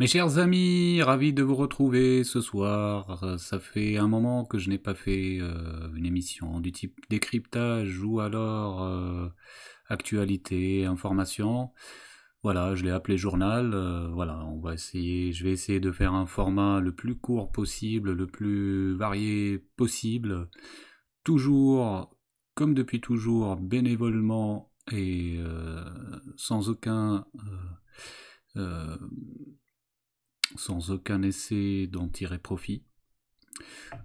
Mes chers amis, ravi de vous retrouver ce soir. Ça fait un moment que je n'ai pas fait euh, une émission du type décryptage ou alors euh, actualité, information. Voilà, je l'ai appelé journal. Euh, voilà, on va essayer, je vais essayer de faire un format le plus court possible, le plus varié possible. Toujours, comme depuis toujours, bénévolement et sans aucun sans aucun essai d'en tirer profit.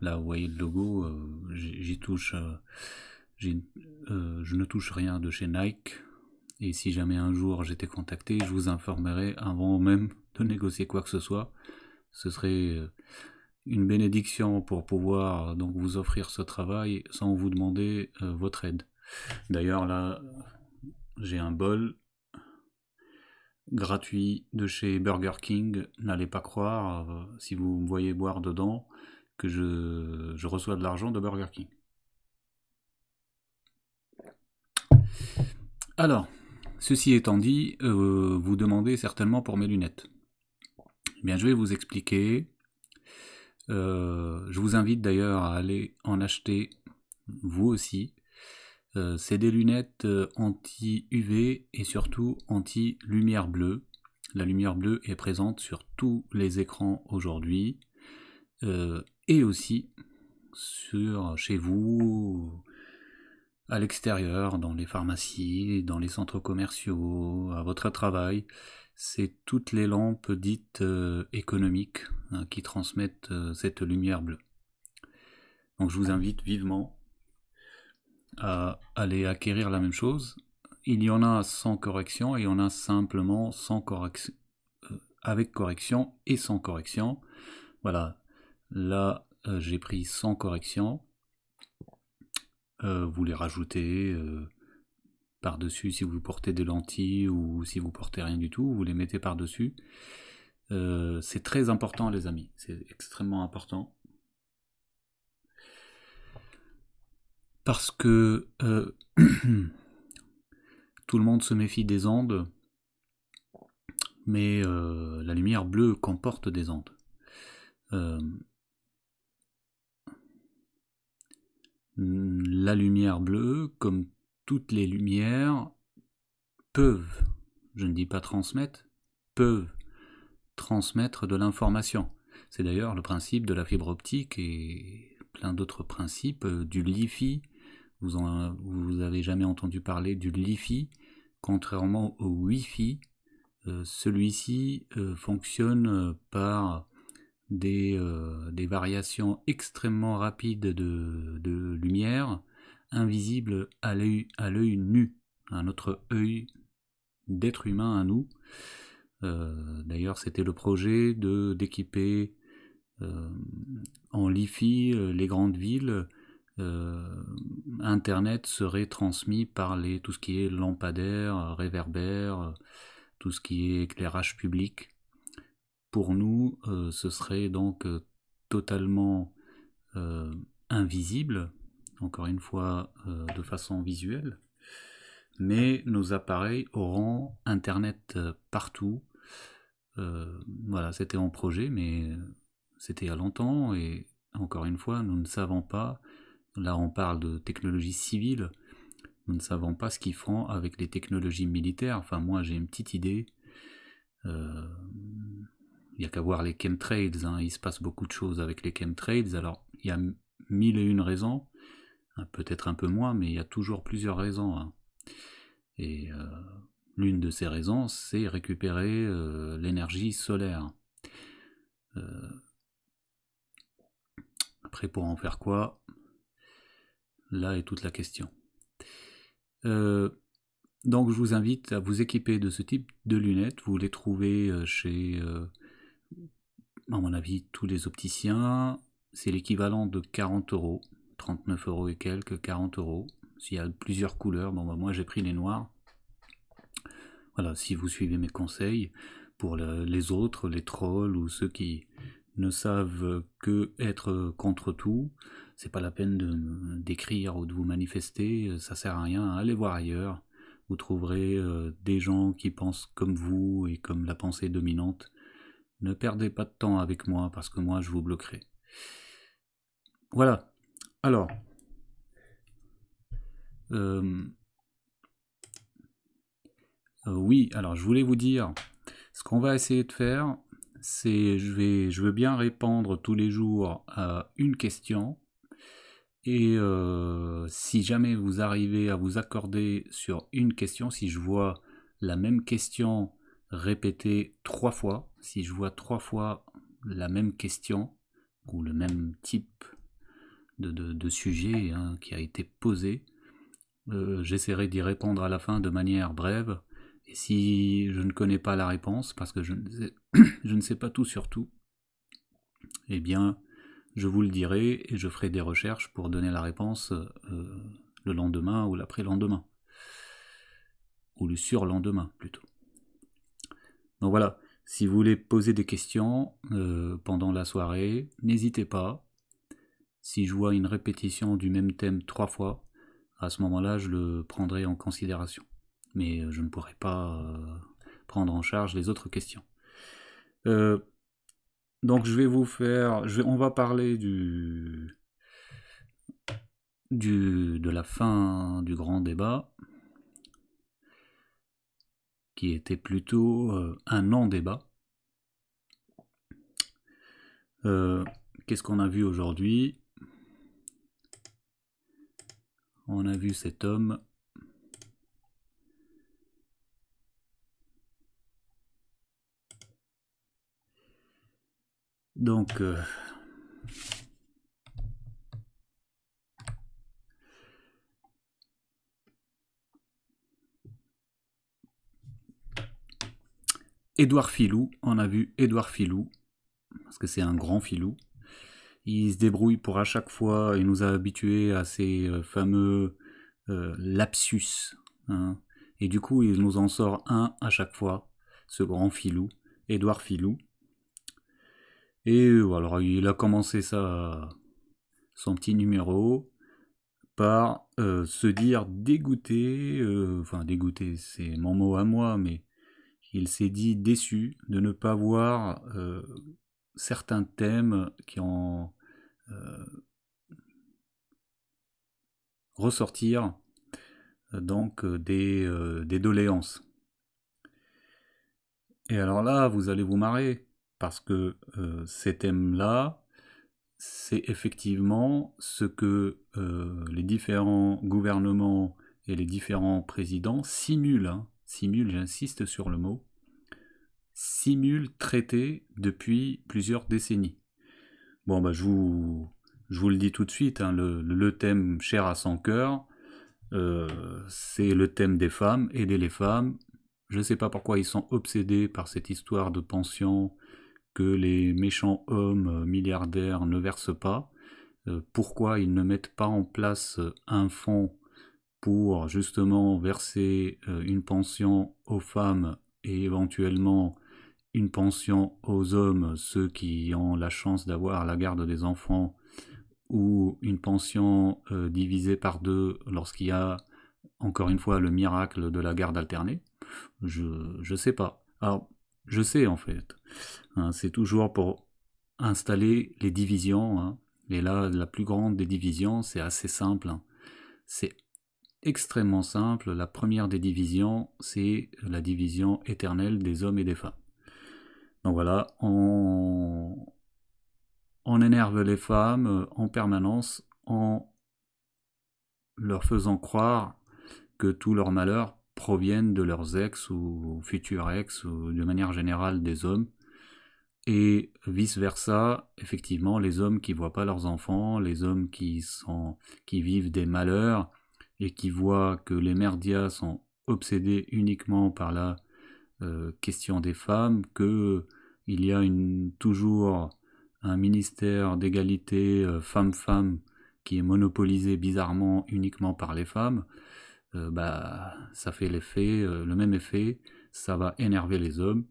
Là, vous voyez le logo, euh, j'y touche, euh, euh, je ne touche rien de chez Nike. Et si jamais un jour j'étais contacté, je vous informerai avant même de négocier quoi que ce soit. Ce serait une bénédiction pour pouvoir donc vous offrir ce travail sans vous demander votre aide. D'ailleurs là, j'ai un bol, gratuit de chez Burger King. N'allez pas croire, euh, si vous me voyez boire dedans, que je, reçois de l'argent de Burger King. Alors, ceci étant dit, euh, vous demandez certainement pour mes lunettes. Eh bien, je vais vous expliquer. Euh, je vous invite d'ailleurs à aller en acheter vous aussi euh, c'est des lunettes euh, anti-UV et surtout anti-lumière bleue. La lumière bleue est présente sur tous les écrans aujourd'hui euh, et aussi sur chez vous, à l'extérieur, dans les pharmacies, dans les centres commerciaux, à votre travail. C'est toutes les lampes dites économiques hein, qui transmettent cette lumière bleue. Donc je vous invite vivement à aller acquérir la même chose. Il y en a sans correction et il y en a simplement sans correction, euh, avec correction et sans correction. Voilà, là euh, j'ai pris sans correction. Euh, vous les rajoutez par-dessus si vous portez des lentilles ou si vous portez rien du tout, vous les mettez par-dessus. c'est très important les amis, c'est extrêmement important. parce que euh, tout le monde se méfie des ondes, mais euh, la lumière bleue comporte des ondes. Euh, la lumière bleue, comme toutes les lumières, peuvent, je ne dis pas transmettre, peuvent transmettre de l'information. C'est d'ailleurs le principe de la fibre optique et plein d'autres principes, du LiFi, vous, en, avez jamais entendu parler du LiFi, contrairement au Wi-Fi. Euh, celui-ci euh, fonctionne euh, par des, variations extrêmement rapides de, lumière, invisibles à l'œil nu, à notre œil d'être humain à nous. D'ailleurs, c'était le projet d'équiper en LiFi les grandes villes euh, Internet serait transmis par les, tout ce qui est lampadaire, euh, réverbère, euh, tout ce qui est éclairage public. Pour nous, ce serait donc totalement invisible, encore une fois de façon visuelle, mais nos appareils auront Internet partout. voilà, c'était en projet, mais c'était il y a longtemps, et encore une fois, nous ne savons pas Là, on parle de technologies civiles. Nous ne savons pas ce qu'ils feront avec les technologies militaires. Enfin, moi, j'ai une petite idée. Il euh, y n'y a qu'à voir les chemtrails. Hein. Il se passe beaucoup de choses avec les chemtrails. Alors, il y a mille et une raisons. Hein, peut-être un peu moins, mais il y a toujours plusieurs raisons. Hein. Et euh, l'une de ces raisons, c'est récupérer euh, l'énergie solaire. après, pour en faire quoi Là est toute la question. Euh, donc je vous invite à vous équiper de ce type de lunettes. Vous les trouvez euh, chez, euh, à mon avis, tous les opticiens. C'est l'équivalent de 40 euros, 39 euros et quelques, 40 euros. S'il y a plusieurs couleurs, bon, bah, moi j'ai pris les noirs. Voilà, si vous suivez mes conseils, pour les autres, les trolls ou ceux qui ne savent que être contre tout. C'est pas la peine de d'écrire ou de vous manifester, ça sert à rien. Allez voir ailleurs. Vous trouverez euh, des gens qui pensent comme vous et comme la pensée dominante. Ne perdez pas de temps avec moi parce que moi je vous bloquerai. Voilà. Alors, euh, euh, oui. Alors, je voulais vous dire ce qu'on va essayer de faire, c'est je, vais, je veux bien répondre tous les jours à une question. Et euh, si jamais vous arrivez à vous accorder sur une question, si je vois la même question répétée trois fois, si je vois trois fois la même question ou le même type de, sujet hein, qui a été posé, euh, j'essaierai d'y répondre à la fin de manière brève et si je ne connais pas la réponse, parce que je ne sais, pas tout sur tout, eh bien, je vous le dirai et je ferai des recherches pour donner la réponse euh, le lendemain ou l'après-lendemain. Ou le surlendemain plutôt. Donc voilà, si vous voulez poser des questions euh, pendant la soirée, n'hésitez pas. Si je vois une répétition du même thème trois fois, à ce moment-là, je le prendrai en considération mais euh, je ne pourrai pas euh, prendre en charge les autres questions. Euh, donc je vais vous faire, on va parler du, de la fin du grand débat, qui était plutôt un non-débat. Qu'est-ce qu'on a vu aujourd'hui On a vu cet homme Donc, Edouard euh, Filou, on a vu Edouard Filou, parce que c'est un grand filou. Il se débrouille pour à chaque fois, il nous a habitués à ces euh, fameux euh, lapsus. Hein. Et du coup, il nous en sort un à chaque fois, ce grand filou, Édouard Filou. Et euh, alors il a commencé ça, son petit numéro par euh, se dire dégoûté, euh, enfin dégoûté c'est mon mot à moi, mais il s'est dit déçu de ne pas voir certains thèmes qui ont ressortir donc des, des doléances. Et alors là, vous allez vous marrer parce que euh, ces thèmes-là, c'est effectivement ce que euh, les différents gouvernements et les différents présidents simulent, hein. simulent, j'insiste sur le mot, simulent traiter depuis plusieurs décennies. Bon, bah, je vous, je vous le dis tout de suite, hein, le, thème cher à son cœur, euh, c'est le thème des femmes, aider les femmes. Je ne sais pas pourquoi ils sont obsédés par cette histoire de pension que les méchants hommes euh, milliardaires ne versent pas, euh, pourquoi ils ne mettent pas en place euh, un fonds pour justement verser une pension aux femmes et éventuellement une pension aux hommes, ceux qui ont la chance d'avoir la garde des enfants, ou une pension divisée par deux lorsqu'il y a, encore une fois, le miracle de la garde alternée Je ne sais pas je sais en fait. Hein, c'est toujours pour installer les divisions. Hein. Et là, la plus grande des divisions, c'est assez simple. Hein. C'est extrêmement simple. La première des divisions, c'est la division éternelle des hommes et des femmes. Donc voilà, on, on énerve les femmes en permanence en leur faisant croire que tout leur malheur proviennent de leurs ex ou futurs ex ou de manière générale des hommes. Et vice-versa, effectivement, les hommes qui voient pas leurs enfants, les hommes qui, sont, qui vivent des malheurs et qui voient que les merdias sont obsédés uniquement par la euh, question des femmes, que il y a toujours un ministère d'égalité euh, femmes-femmes qui est monopolisé bizarrement uniquement par les femmes. Euh, bah, ça fait l'effet, euh, le même effet, ça va énerver les hommes.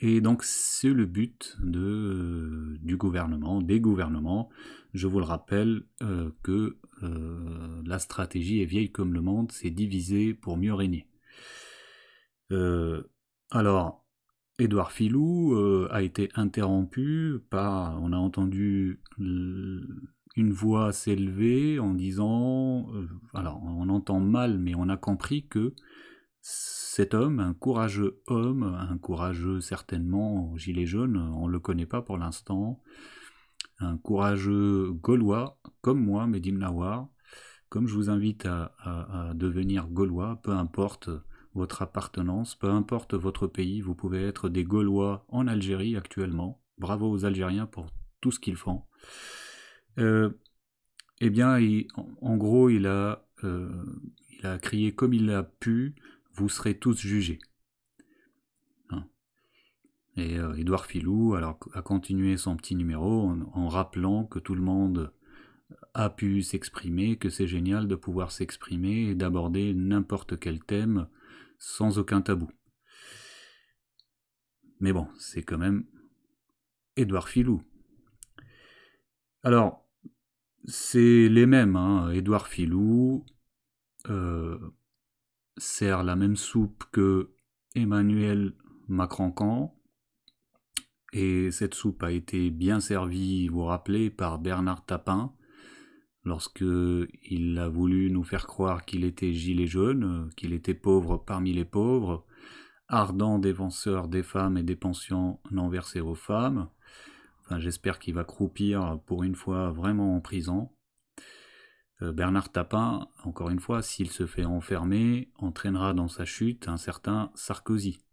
Et donc c'est le but de, euh, du gouvernement, des gouvernements. Je vous le rappelle que la stratégie est vieille comme le monde, c'est diviser pour mieux régner. alors, Édouard Filou a été interrompu par, on a entendu une voix s'élevait en disant, euh, alors on entend mal, mais on a compris que cet homme, un courageux homme, un courageux certainement gilet jaune, on ne le connaît pas pour l'instant, un courageux gaulois comme moi, Medim Nawar, comme je vous invite à, devenir gaulois, peu importe votre appartenance, peu importe votre pays, vous pouvez être des gaulois en Algérie actuellement. Bravo aux Algériens pour tout ce qu'ils font. Euh, eh bien, en, gros, euh, il a, crié comme il a pu, vous serez tous jugés. Hein. Et euh, Édouard Filou alors, a continué son petit numéro en, en, rappelant que tout le monde a pu s'exprimer, que c'est génial de pouvoir s'exprimer et d'aborder n'importe quel thème sans aucun tabou. Mais bon, c'est quand même Édouard Filou. Alors, c'est les mêmes. Edouard hein. Édouard Filou euh, sert la même soupe que Emmanuel macron Et cette soupe a été bien servie, vous vous rappelez, par Bernard Tapin, lorsque il a voulu nous faire croire qu'il était gilet jaune, qu'il était pauvre parmi les pauvres, ardent défenseur des femmes et des pensions non versées aux femmes, J'espère qu'il va croupir pour une fois vraiment en prison. Euh, Bernard Tapin, encore une fois, s'il se fait enfermer, entraînera dans sa chute un certain Sarkozy,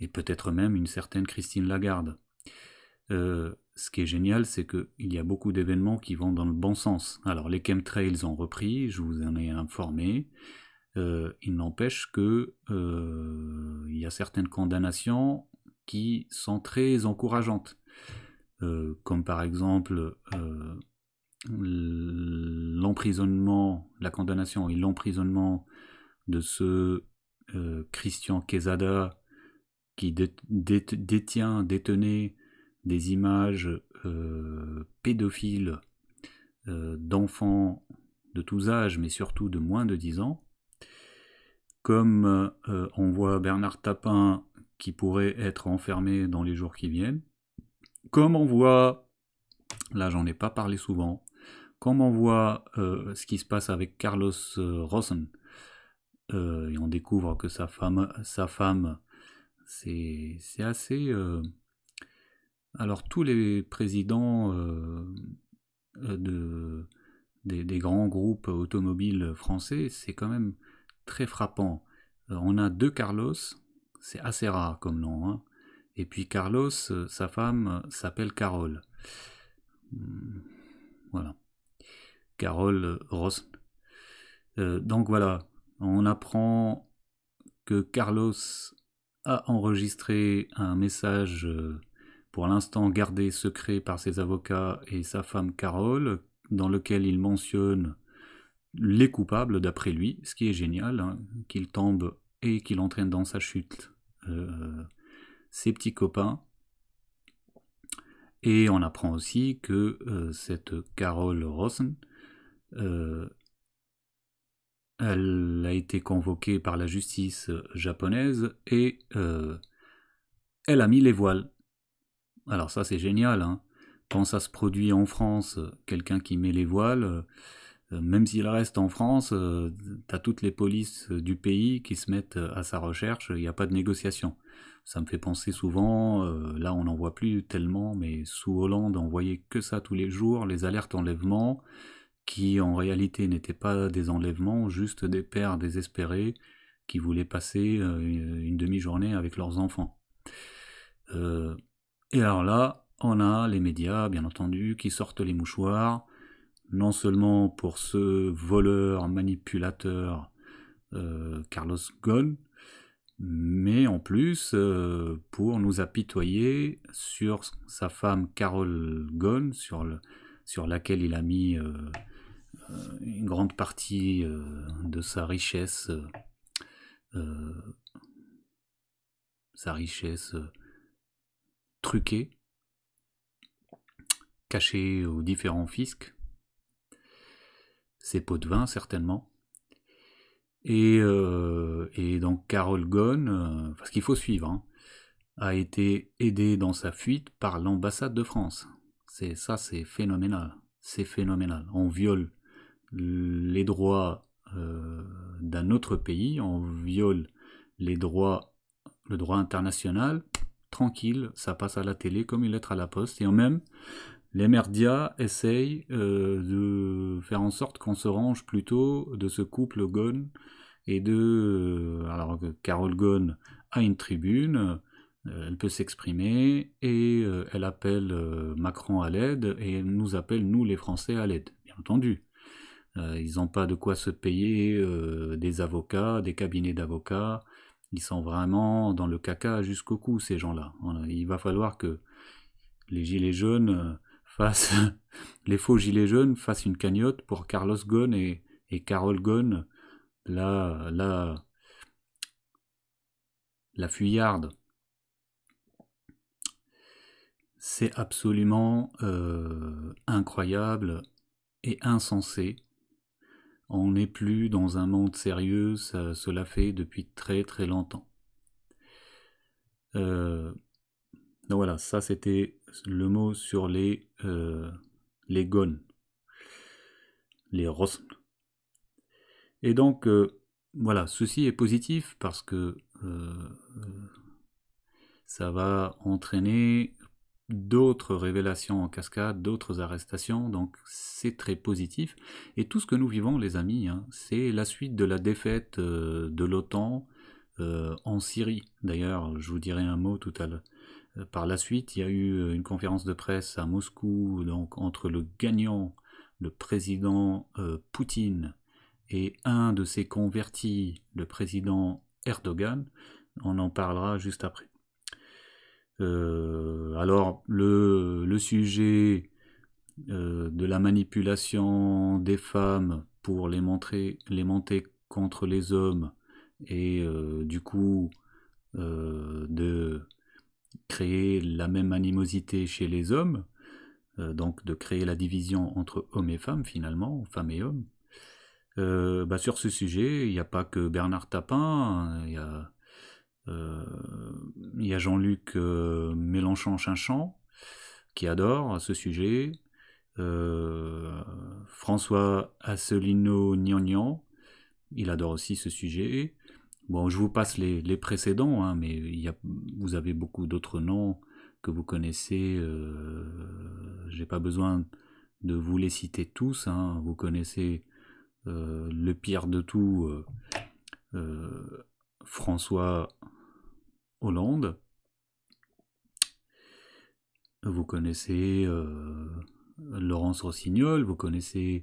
et peut-être même une certaine Christine Lagarde. Euh, ce qui est génial, c'est qu'il y a beaucoup d'événements qui vont dans le bon sens. Alors les chemtrails ont repris, je vous en ai informé. Euh, il n'empêche que il y a certaines condamnations qui sont très encourageantes. Euh, comme par exemple euh, l'emprisonnement, la condamnation et l'emprisonnement de ce euh, Christian Quesada qui détient, détenait des images pédophiles d'enfants de tous âges, mais surtout de moins de 10 ans. Comme on voit Bernard Tapin qui pourrait être enfermé dans les jours qui viennent. Comme on voit, là j'en ai pas parlé souvent, comme on voit euh, ce qui se passe avec Carlos euh, Rossen, euh, et on découvre que sa femme, sa femme c'est assez... alors tous les présidents de, des, des, grands groupes automobiles français, c'est quand même très frappant. on a deux Carlos, c'est assez rare comme nom. Hein. Et puis Carlos, euh, sa femme, euh, s'appelle Carole. Hmm, voilà. Carole euh, Ross. donc voilà, on apprend que Carlos a enregistré un message pour l'instant gardé secret par ses avocats et sa femme Carole, dans lequel il mentionne les coupables d'après lui, ce qui est génial, hein, qu'il tombe et qu'il entraîne dans sa chute ses petits copains. Et on apprend aussi que euh, cette Carole Rosen, euh, elle a été convoquée par la justice japonaise et euh, elle a mis les voiles. Alors ça c'est génial. Hein. Quand ça se produit en France, quelqu'un qui met les voiles, même s'il reste en France, t'as toutes les polices du pays qui se mettent à sa recherche, il n'y a pas de négociation. Ça me fait penser souvent, euh, là on n'en voit plus tellement, mais sous Hollande on voyait que ça tous les jours, les alertes enlèvements, qui en réalité n'étaient pas des enlèvements, juste des pères désespérés qui voulaient passer euh, une demi-journée avec leurs enfants. Euh, et alors là, on a les médias, bien entendu, qui sortent les mouchoirs, non seulement pour ce voleur, manipulateur, Carlos Ghosn, mais en plus euh, pour nous apitoyer sur sa femme Carole Ghosn, sur, laquelle il a mis euh, euh, une grande partie de sa richesse, sa richesse truquée, cachée aux différents fiscs, ses pots de vin certainement. Euh, et, donc Carole Ghosn, euh, parce qu'il faut suivre, hein, a été aidée dans sa fuite par l'ambassade de France. C'est ça, c'est phénoménal. C'est phénoménal. On viole les droits euh, d'un autre pays, on viole les droits, le droit international. Tranquille, ça passe à la télé comme une lettre à la poste. Et en même, les merdias essayent euh, de faire en sorte qu'on se range plutôt de ce couple Gone et de... Euh, alors que Carol Gone a une tribune, euh, elle peut s'exprimer et elle appelle Macron à l'aide et elle nous appelle, nous les Français, à l'aide, bien entendu. ils n'ont pas de quoi se payer des avocats, des cabinets d'avocats. Ils sont vraiment dans le caca jusqu'au cou, ces gens-là. Il va falloir que les Gilets jaunes Face les faux gilets jaunes face une cagnotte pour Carlos Ghosn et, et Carole Ghosn, la, la, fuyarde. C'est absolument euh, incroyable et insensé. On n'est plus dans un monde sérieux, cela fait depuis très très longtemps. Euh, donc voilà, ça c'était le mot sur les, euh, les gones, les rosn. Et donc, euh, voilà, ceci est positif parce que euh, ça va entraîner d'autres révélations en cascade, d'autres arrestations, donc c'est très positif. Et tout ce que nous vivons, les amis, hein, c'est la suite de la défaite de l'OTAN en Syrie. D'ailleurs, je vous dirai un mot tout à l'heure euh, par la suite, il y a eu euh, une conférence de presse à Moscou donc, entre le gagnant, le président euh, Poutine, et un de ses convertis, le président Erdogan. On en parlera juste après. alors, le, sujet de la manipulation des femmes pour les, montrer, les monter contre les hommes et du coup de créer la même animosité chez les hommes, euh, donc de créer la division entre hommes et femmes finalement, femmes et hommes. Euh, bah, sur ce sujet, il n'y a pas que Bernard Tapin, hein, euh, il y a, Jean-Luc Mélenchon-Chinchamp qui adore ce sujet, François Asselineau-Gnagnan, il adore aussi ce sujet. Bon, je vous passe les, précédents, hein, mais il y a, vous avez beaucoup d'autres noms que vous connaissez. Euh, J'ai pas besoin de vous les citer tous. Hein. vous connaissez euh, le pire de tout, euh, euh, François Hollande. Vous connaissez Laurence Rossignol. Vous connaissez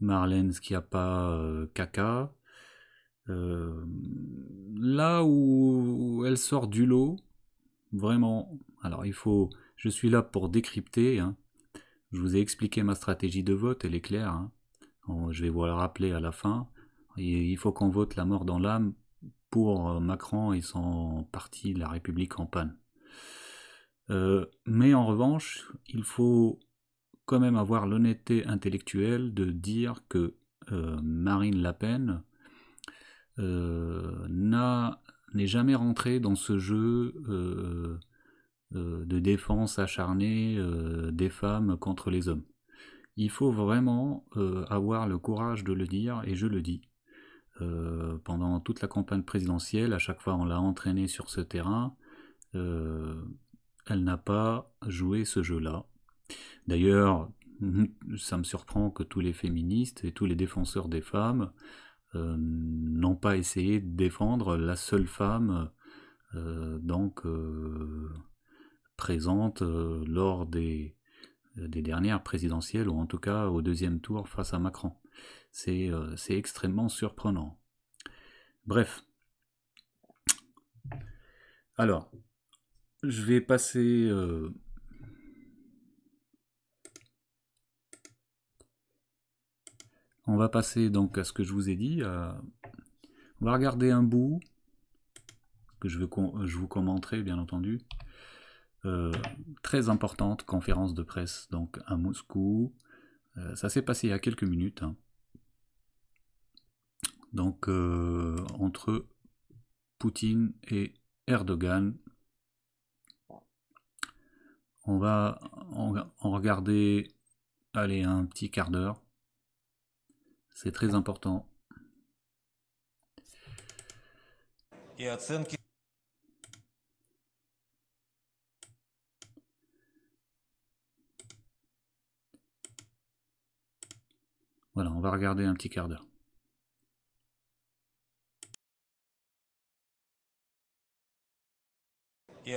Marlène Schiappa Caca. Euh, là où elle sort du lot, vraiment, alors il faut, je suis là pour décrypter. Hein. Je vous ai expliqué ma stratégie de vote, elle est claire. Hein. Oh, je vais vous la rappeler à la fin. Il faut qu'on vote la mort dans l'âme pour euh, Macron et son parti La République en panne. Euh, mais en revanche, il faut quand même avoir l'honnêteté intellectuelle de dire que Marine Le Pen euh, n'est jamais rentrée dans ce jeu euh, euh, de défense acharnée des femmes contre les hommes. Il faut vraiment avoir le courage de le dire, et je le dis. pendant toute la campagne présidentielle, à chaque fois on l'a entraînée sur ce terrain, elle n'a pas joué ce jeu-là. D'ailleurs, ça me surprend que tous les féministes et tous les défenseurs des femmes euh, n'ont pas essayé de défendre la seule femme euh, donc euh, présente lors des, des dernières présidentielles, ou en tout cas au deuxième tour face à Macron. C'est extrêmement surprenant. Bref. Alors, je vais passer on va passer donc à ce que je vous ai dit. Euh, on va regarder un bout que je, veux euh, je vous commenterai bien entendu. Euh, très importante conférence de presse donc à Moscou. ça s'est passé il y a quelques minutes. Hein. Donc entre Poutine et Erdogan. On va en, regarder, allez, un petit quart d'heure. C'est très important. Voilà, on va regarder un petit quart d'heure. Et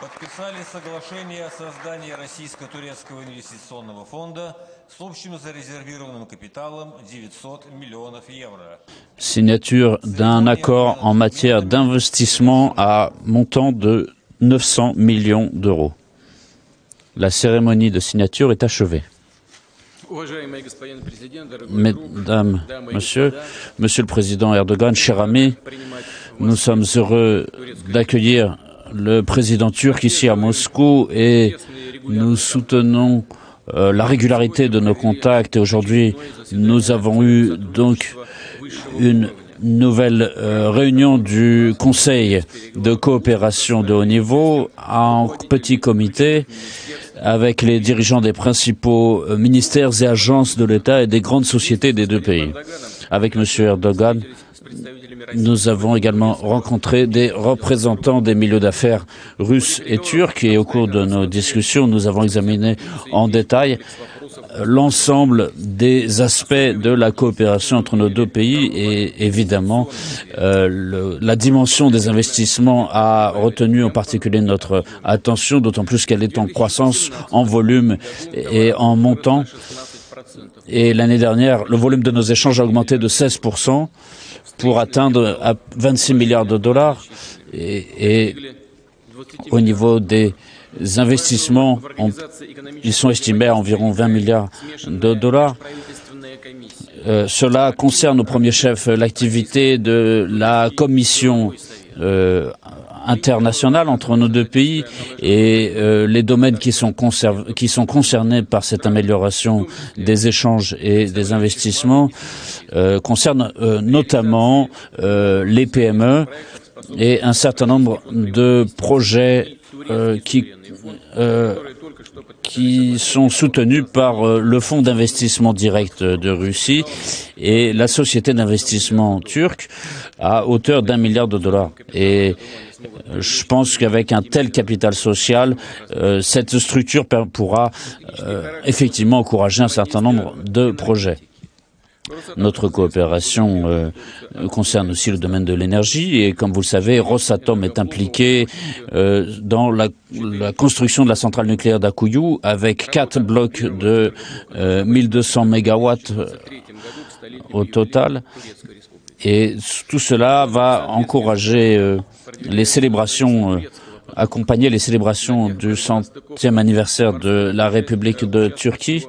подписали соглашение Российско-Турецкого инвестиционного фонда Signature d'un accord en matière d'investissement à montant de 900 millions d'euros. La cérémonie de signature est achevée. Mesdames, Messieurs, Monsieur le Président Erdogan, chers amis, nous sommes heureux d'accueillir le président turc ici à Moscou et nous soutenons euh, la régularité de nos contacts. Et aujourd'hui, nous avons eu donc une nouvelle euh, réunion du Conseil de coopération de haut niveau en petit comité avec les dirigeants des principaux euh, ministères et agences de l'État et des grandes sociétés des deux pays. Avec M. Erdogan, nous avons également rencontré des représentants des milieux d'affaires russes et turcs et au cours de nos discussions, nous avons examiné en détail l'ensemble des aspects de la coopération entre nos deux pays et évidemment euh, la dimension des investissements a retenu en particulier notre attention, d'autant plus qu'elle est en croissance en volume et en montant. Et l'année dernière, le volume de nos échanges a augmenté de 16 pour atteindre à 26 milliards de dollars. et au niveau des les investissements, ils sont estimés à environ 20 milliards de dollars. Euh, cela concerne au premier chef l'activité de la commission euh, internationale entre nos deux pays et euh, les domaines qui sont, qui sont, concernés par cette amélioration des échanges et des investissements concernent notamment les PME et un certain nombre de projets euh, euh, euh, qui, sont soutenus par le Fonds d'investissement direct de Russie et la société d'investissement turque à hauteur d'un milliard de dollars. Et je pense qu'avec un tel capital social, cette structure pourra effectivement encourager un certain nombre de projets. Notre coopération euh, concerne aussi le domaine de l'énergie et comme vous le savez, Rosatom est impliqué euh, dans la, construction de la centrale nucléaire d'Akuyu avec quatre blocs de 1200 euh, MW au total. Et tout cela va encourager les célébrations accompagner les célébrations du centième anniversaire de la République de Turquie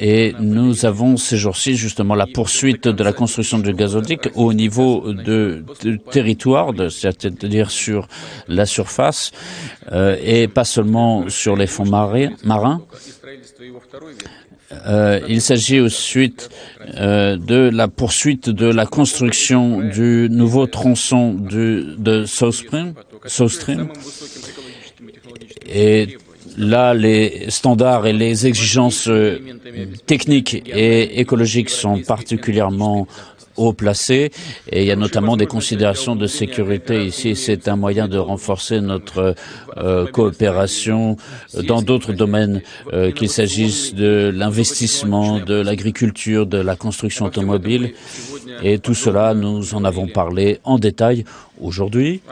et nous avons ces jours-ci justement la poursuite de la construction du gazoduc au niveau de, territoire, c'est-à-dire sur la surface euh, et pas seulement sur les fonds marins. Euh, il s'agit ensuite euh, de la poursuite de la construction du nouveau tronçon de South Stream, South Stream et Là, les standards et les exigences euh, techniques et écologiques sont particulièrement haut placés et il y a notamment des considérations de sécurité ici. C'est un moyen de renforcer notre euh, coopération dans d'autres domaines, euh, qu'il s'agisse de l'investissement, de l'agriculture, de la construction automobile. Et tout cela, nous en avons parlé en détail aujourd'hui.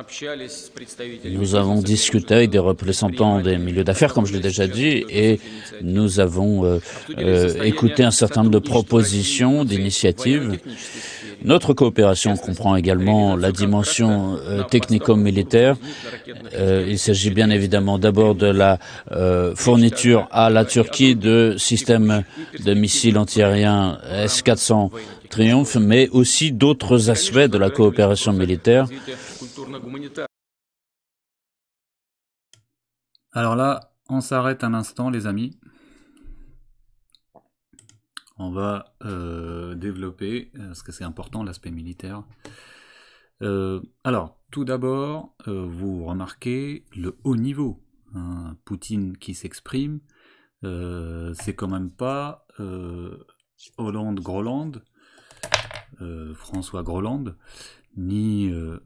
Nous avons discuté avec des représentants des milieux d'affaires, comme je l'ai déjà dit, et nous avons euh, euh, écouté un certain nombre de propositions, d'initiatives. Notre coopération comprend également la dimension euh, technico-militaire. il s'agit bien évidemment d'abord de la fourniture à la Turquie de systèmes de missiles antiaériens S-400 Triomphe, mais aussi d'autres aspects de la coopération militaire. Alors là, on s'arrête un instant, les amis. On va euh, développer, euh, parce que c'est important, l'aspect militaire. Euh, alors, tout d'abord, vous remarquez le haut niveau. Hein. Poutine qui s'exprime, c'est quand même pas Hollande-Groland euh, François Groland, ni euh,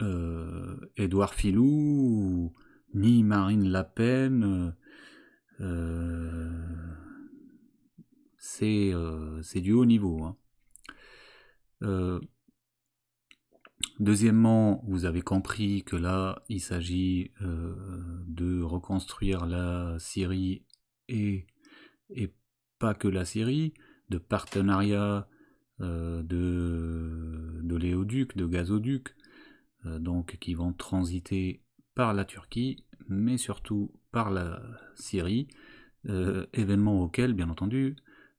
euh, Édouard Filou, ni Marine Lapen. c'est du haut niveau. Hein. deuxièmement, vous avez compris que là, il s'agit de reconstruire la Syrie et, et, pas que la Syrie, de partenariat euh, de léoducs, de gazoducs, euh, donc qui vont transiter par la Turquie, mais surtout par la Syrie, euh, événement auquel, bien entendu,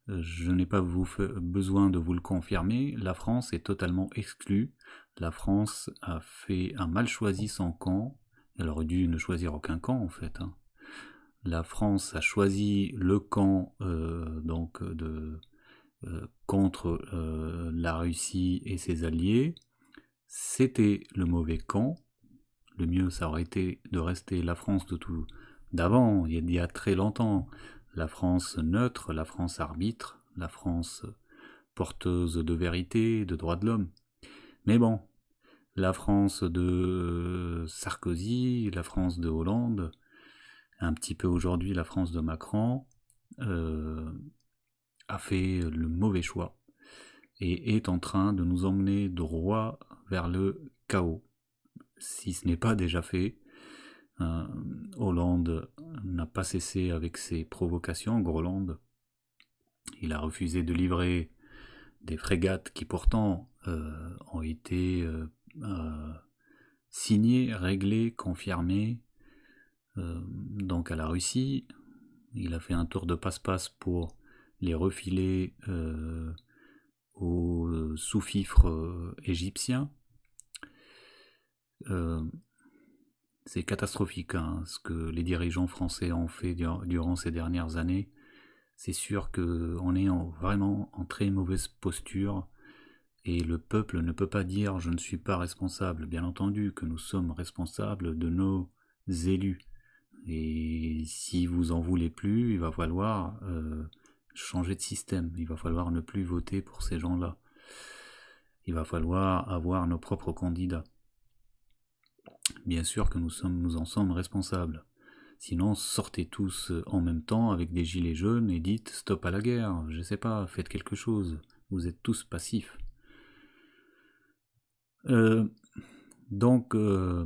je n'ai pas besoin de vous le confirmer, la France est totalement exclue. La France a fait un mal choisi sans camp. Elle aurait dû ne choisir aucun camp en fait. Hein. La France a choisi le camp donc de euh, contre euh, la Russie et ses alliés, c'était le mauvais camp. Le mieux, ça aurait été de rester la France de tout d'avant, il y a très longtemps. La France neutre, la France arbitre, la France porteuse de vérité, de droits de l'homme. Mais bon, la France de euh, Sarkozy, la France de Hollande, un petit peu aujourd'hui la France de Macron, a fait euh, le mauvais choix et est en train de nous emmener droit vers le chaos. Si ce n'est pas déjà fait, euh, Hollande n'a pas cessé avec ses provocations, Groland. Il a refusé de livrer des frégates qui pourtant euh, ont été signées, réglées, confirmées donc à la Russie. Il a fait un tour de passe-passe pour les refiler euh, aux euh, sous-fifres euh, égyptiens. c'est catastrophique hein, ce que les dirigeants français ont fait durant ces dernières années. C'est sûr qu'on est en, vraiment en très mauvaise posture et le peuple ne peut pas dire je ne suis pas responsable. Bien entendu que nous sommes responsables de nos élus. Et si vous en voulez plus, il va falloir changer de système. Il va falloir ne plus voter pour ces gens-là. Il va falloir avoir nos propres candidats. Bien sûr que nous sommes, nous en sommes responsables. Sinon, sortez tous en même temps avec des gilets jaunes et dites stop à la guerre, je sais pas, faites quelque chose. Vous êtes tous passifs. Euh, donc, euh,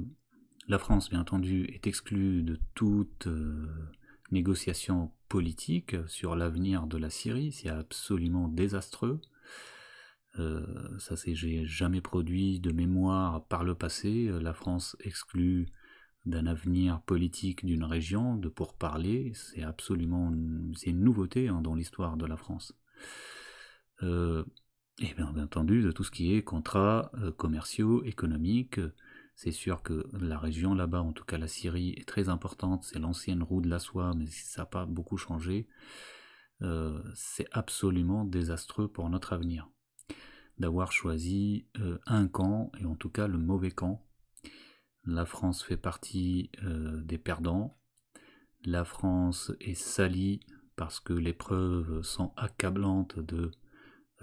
la France, bien entendu, est exclue de toute euh, négociation politique sur l'avenir de la Syrie, c'est absolument désastreux. Euh, ça c'est j'ai jamais produit de mémoire par le passé. Euh, la France exclue d'un avenir politique d'une région, de pourparlers, c'est absolument c'est une nouveauté hein, dans l'histoire de la France. Euh, et bien, entendu de tout ce qui est contrats commerciaux, économiques, c'est sûr que la région là-bas, en tout cas la Syrie, est très importante. C'est l'ancienne roue de la soie, mais ça n'a pas beaucoup changé. Euh, c'est absolument désastreux pour notre avenir d'avoir choisi euh, un camp, et en tout cas le mauvais camp. La France fait partie euh, des perdants. La France est salie parce que les preuves sont accablantes de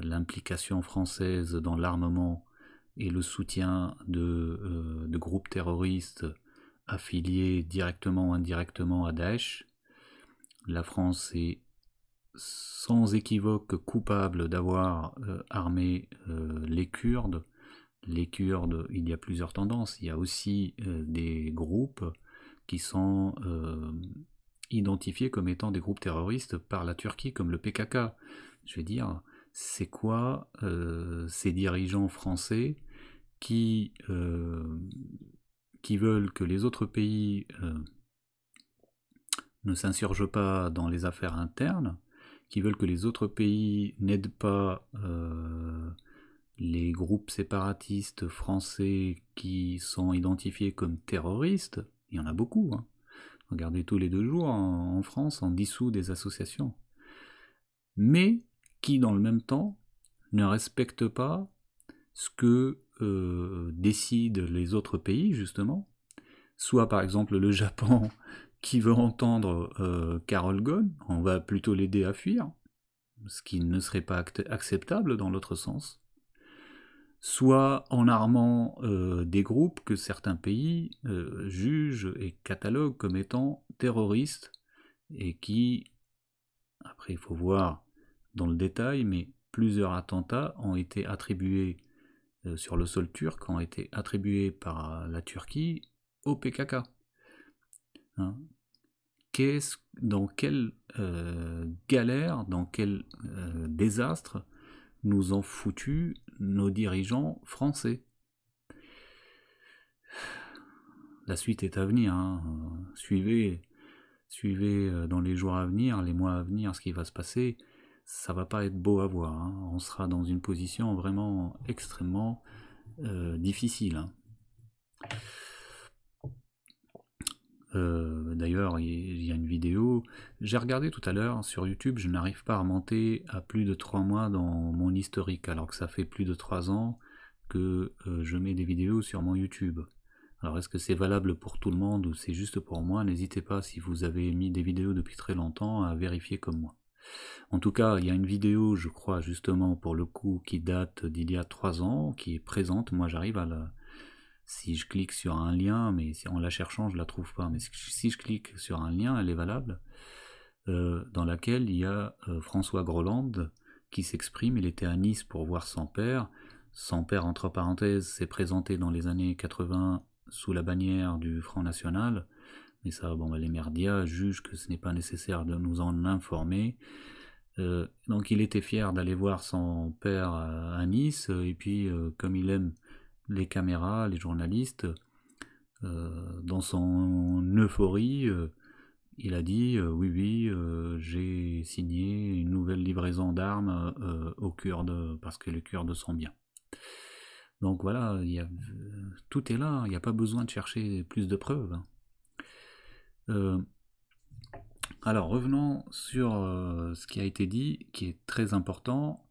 l'implication française dans l'armement et le soutien euh, de, groupes terroristes affiliés directement ou indirectement à Daesh. La France est sans équivoque coupable d'avoir euh, armé euh, les Kurdes. Les Kurdes, il y a plusieurs tendances. Il y a aussi des groupes qui sont identifiés comme étant des groupes terroristes par la Turquie, comme le PKK. Je veux dire, c'est quoi euh, ces dirigeants français qui, euh, qui veulent que les autres pays euh, ne s'insurgent pas dans les affaires internes, qui veulent que les autres pays n'aident pas les groupes séparatistes français qui sont identifiés comme terroristes, il y en a beaucoup. Hein. Regardez tous les deux jours en, en France, on dissout des associations. Mais qui, dans le même temps, ne respectent pas ce que euh, décident les autres pays, justement. Soit, par exemple, le Japon qui veut entendre euh, Carol Ghosn, on va plutôt l'aider à fuir, ce qui ne serait pas acceptable dans l'autre sens. Soit en armant euh, des groupes que certains pays euh, jugent et cataloguent comme étant terroristes et qui, après il faut voir dans le détail, mais plusieurs attentats ont été attribués euh, sur le sol turc, ont été attribués par euh, la Turquie au PKK. Hein dans quelle euh, galère, dans quel désastre nous ont foutu nos dirigeants français La suite est à venir. Hein. Suivez, suivez dans les jours à venir, les mois à venir, ce qui va se passer ça va pas être beau à voir. Hein. On sera dans une position vraiment extrêmement euh, difficile. Hein. Euh, d'ailleurs, il y, a une vidéo. J'ai regardé tout à l'heure sur YouTube, je n'arrive pas à monter à plus de 3 mois dans mon historique, alors que ça fait plus de 3 ans que euh, je mets des vidéos sur mon YouTube. Alors est-ce que c'est valable pour tout le monde ou c'est juste pour moi N'hésitez pas si vous avez mis des vidéos depuis très longtemps à vérifier comme moi. En tout cas, il y a une vidéo, je crois, justement, pour le coup, qui date d'il y a trois ans, qui est présente. Moi, j'arrive à la... Si je clique sur un lien, mais en la cherchant, je la trouve pas. Mais si je clique sur un lien, elle est valable, euh, dans laquelle il y a euh, François Groland qui s'exprime. Il était à Nice pour voir son père. Son père, entre parenthèses, s'est présenté dans les années 80 sous la bannière du Front National mais ça, bon, ben, les merdias jugent que ce n'est pas nécessaire de nous en informer. Euh, donc il était fier d'aller voir son père à, Nice, et puis euh, comme il aime les caméras, les journalistes, euh, dans son euphorie, il a dit oui oui, j'ai signé une nouvelle livraison d'armes aux Kurdes parce que les Kurdes sont bien. Donc voilà, tout est là, il n'y a pas besoin de chercher plus de preuves. Hein. Euh, alors revenons sur euh, ce qui a été dit, qui est très important.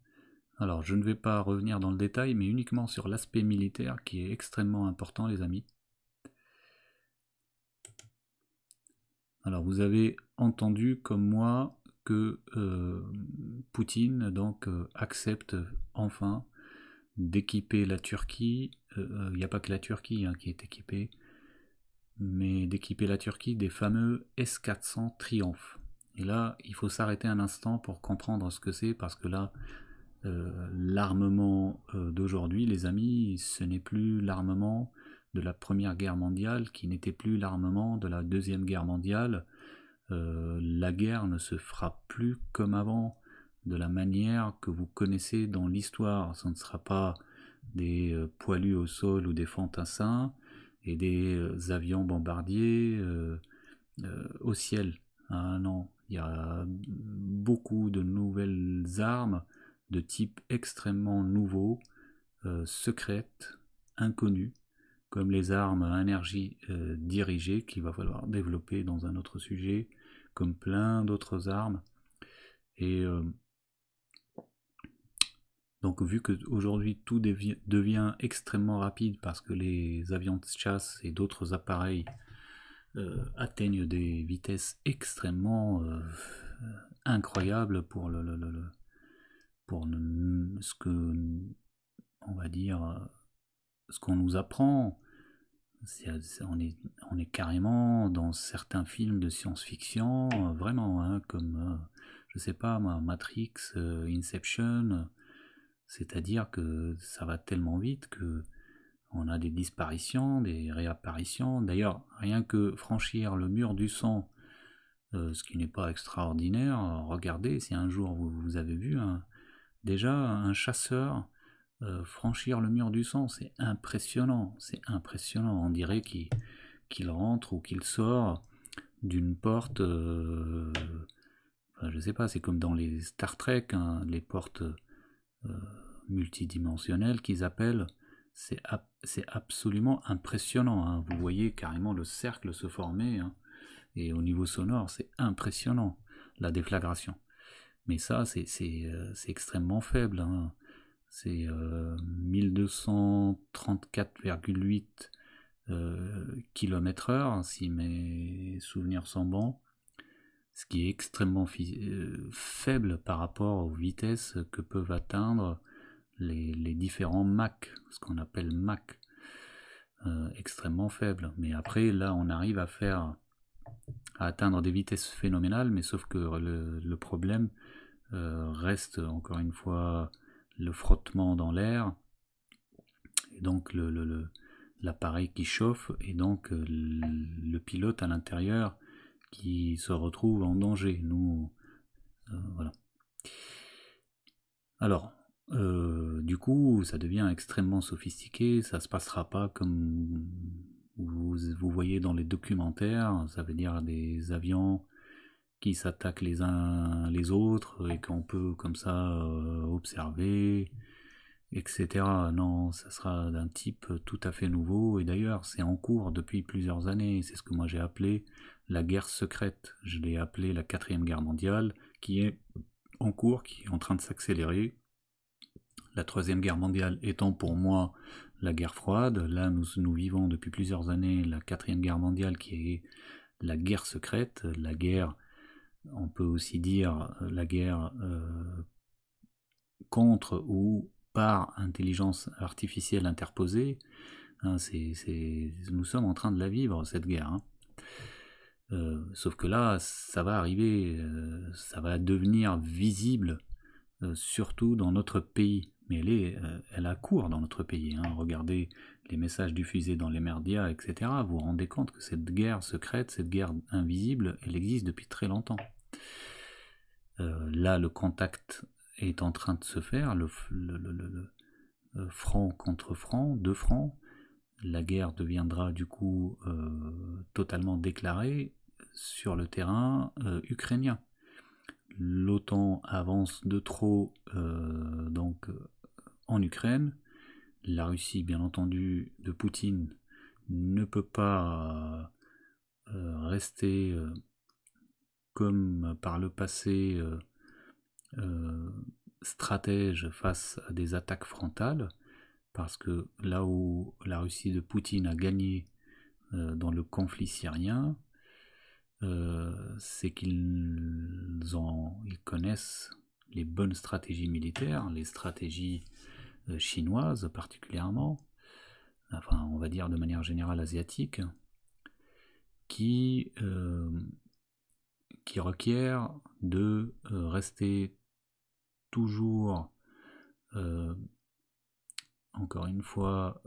Alors je ne vais pas revenir dans le détail, mais uniquement sur l'aspect militaire qui est extrêmement important, les amis. Alors vous avez entendu comme moi que euh, Poutine donc accepte enfin d'équiper la Turquie. Il n'y a pas que la Turquie hein, qui est équipée mais d'équiper la Turquie des fameux S-400 Triomphe. Et là, il faut s'arrêter un instant pour comprendre ce que c'est, parce que là, euh, l'armement euh, d'aujourd'hui, les amis, ce n'est plus l'armement de la Première Guerre mondiale, qui n'était plus l'armement de la Deuxième Guerre mondiale. Euh, la guerre ne se fera plus comme avant, de la manière que vous connaissez dans l'histoire. Ce ne sera pas des poilus au sol ou des fantassins, et des euh, avions bombardiers euh, euh, au ciel. Ah non, il y a beaucoup de nouvelles armes de type extrêmement nouveau, secrète, secrètes, inconnues, comme les armes à énergie dirigée qu'il va falloir développer dans un autre sujet, comme plein d'autres armes. Et donc vu que aujourd'hui tout devient extrêmement rapide parce que les avions de chasse et d'autres appareils euh, atteignent des vitesses extrêmement euh, incroyables pour le, pour ce que on va dire ce qu'on nous apprend. on, est, carrément dans certains films de science-fiction, euh, vraiment, hein, comme, je sais pas, Matrix, Inception, c'est-à-dire que ça va tellement vite que on a des disparitions, des réapparitions. D'ailleurs, rien que franchir le mur du sang, euh, ce qui n'est pas extraordinaire, regardez, si un jour vous, avez vu hein. déjà un chasseur euh, franchir le mur du sang, c'est impressionnant, c'est impressionnant. On dirait qu'il rentre ou qu'il sort d'une porte, je euh, ne je sais pas, c'est comme dans les Star Trek, hein, les portes multidimensionnel qu'ils appellent, c'est absolument impressionnant. Hein. Vous voyez carrément le cercle se former. Hein. Et au niveau sonore, c'est impressionnant la déflagration. Mais ça, c'est euh, extrêmement faible. Hein. C'est 1234,8 euh, euh, km/h, si mes souvenirs sont bons. Ce qui est extrêmement faible par rapport aux vitesses que peuvent atteindre les, différents Mac, ce qu'on appelle Mac, euh, extrêmement faible. Mais après, là, on arrive à faire, à atteindre des vitesses phénoménales, mais sauf que le, problème euh, reste encore une fois le frottement dans l'air, et donc l'appareil qui chauffe, et donc euh, le, pilote à l'intérieur qui se retrouve en danger. Nous, voilà. Alors, euh, du coup, ça devient extrêmement sophistiqué, ça se passera pas comme vous, voyez dans les documentaires, ça veut dire des avions qui s'attaquent les uns les autres et qu'on peut comme ça euh, observer, etc. Non, ça sera d'un type tout à fait nouveau et d'ailleurs c'est en cours depuis plusieurs années, c'est ce que moi j'ai appelé la guerre secrète, je l'ai appelé la quatrième guerre mondiale, qui est en cours, qui est en train de s'accélérer la Troisième Guerre mondiale étant pour moi la guerre froide. Là, nous, nous vivons depuis plusieurs années la Quatrième Guerre mondiale qui est la guerre secrète, la guerre, on peut aussi dire la guerre euh, contre ou par intelligence artificielle interposée. Hein, nous sommes en train de la vivre, cette guerre. Hein. Euh, sauf que là, ça va arriver, euh, ça va devenir visible, surtout dans notre pays mais elle, est, euh, elle a cours dans notre pays. Hein. Regardez les messages diffusés dans les médias, etc. Vous vous rendez compte que cette guerre secrète, cette guerre invisible, elle existe depuis très longtemps. Euh, là, le contact est en train de se faire, le, euh, franc contre franc, deux francs. La guerre deviendra du coup totalement déclarée sur le terrain ukrainien l'OTAN avance de trop euh, donc euh, en Ukraine. La Russie, bien entendu, de Poutine ne peut pas euh, rester comme par le passé stratège face à des attaques frontales, parce que là où la Russie de Poutine a gagné dans le conflit syrien, euh, c'est qu'ils connaissent les bonnes stratégies militaires, les stratégies euh, chinoises particulièrement, enfin on va dire de manière générale asiatique, qui, euh, qui requièrent de rester toujours, encore une fois,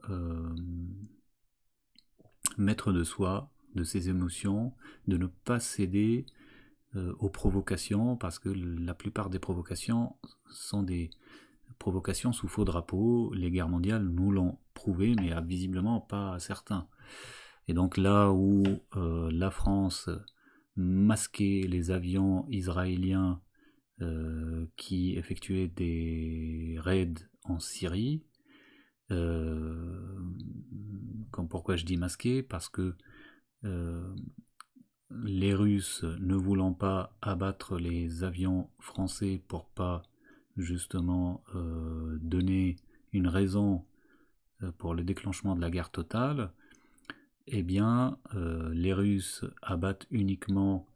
maître de soi, de ses émotions, de ne pas céder euh, aux provocations, parce que la plupart des provocations sont des provocations sous faux drapeau. Les guerres mondiales nous l'ont prouvé, mais visiblement pas certains. Et donc là où euh, la France masquait les avions israéliens euh, qui effectuaient des raids en Syrie, pourquoi je dis masqué Parce que euh, les Russes ne voulant pas abattre les avions français pour pas justement euh, donner une raison euh, pour le déclenchement de la guerre totale, eh bien les Russes abattent uniquement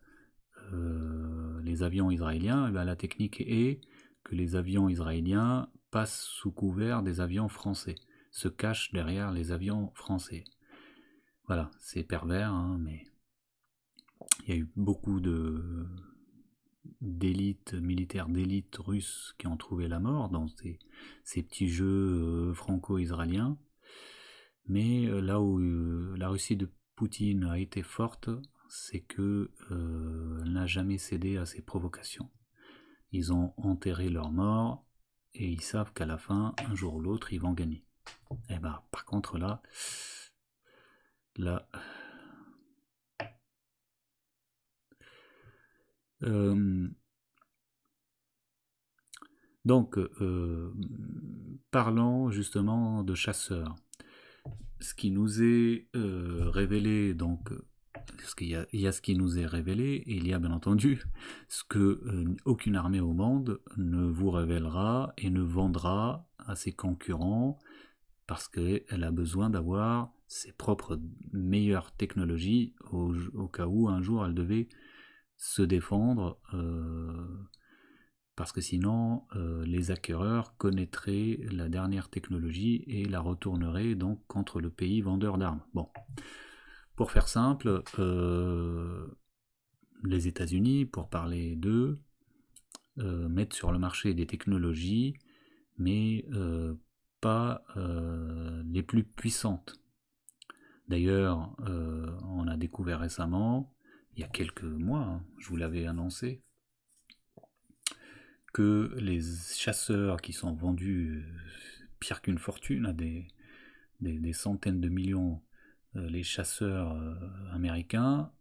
les avions israéliens, et eh la technique est que les avions israéliens passent sous couvert des avions français, se cachent derrière les avions français. Voilà, c'est pervers, hein, mais il y a eu beaucoup de d'élites militaires, d'élite russes qui ont trouvé la mort dans ces, petits jeux euh, franco-israéliens. Mais euh, là où euh, la Russie de Poutine a été forte, c'est qu'elle n'a jamais cédé à ses provocations. Ils ont enterré leur mort et ils savent qu'à la fin, un jour ou l'autre, ils vont gagner. Et eh bah, ben, par contre là, là. Euh, donc, euh, parlons justement de chasseurs. Ce qui nous est euh, révélé, donc, y, a ce qui nous est révélé, et il y a bien entendu ce que aucune armée au monde ne vous révélera et ne vendra à ses concurrents parce qu'elle a besoin d'avoir ses propres meilleures technologies au, cas où un jour elle devait se défendre euh, parce que sinon euh, les acquéreurs connaîtraient la dernière technologie et la retourneraient donc contre le pays vendeur d'armes. Bon, pour faire simple, euh, les États-Unis, pour parler d'eux, mettent sur le marché des technologies, mais pas les plus puissantes D'ailleurs, euh, on a découvert récemment, il y a quelques mois, hein, je vous l'avais annoncé, que les chasseurs qui sont vendus euh, pire qu'une fortune à des, des, centaines de millions, euh, les chasseurs américains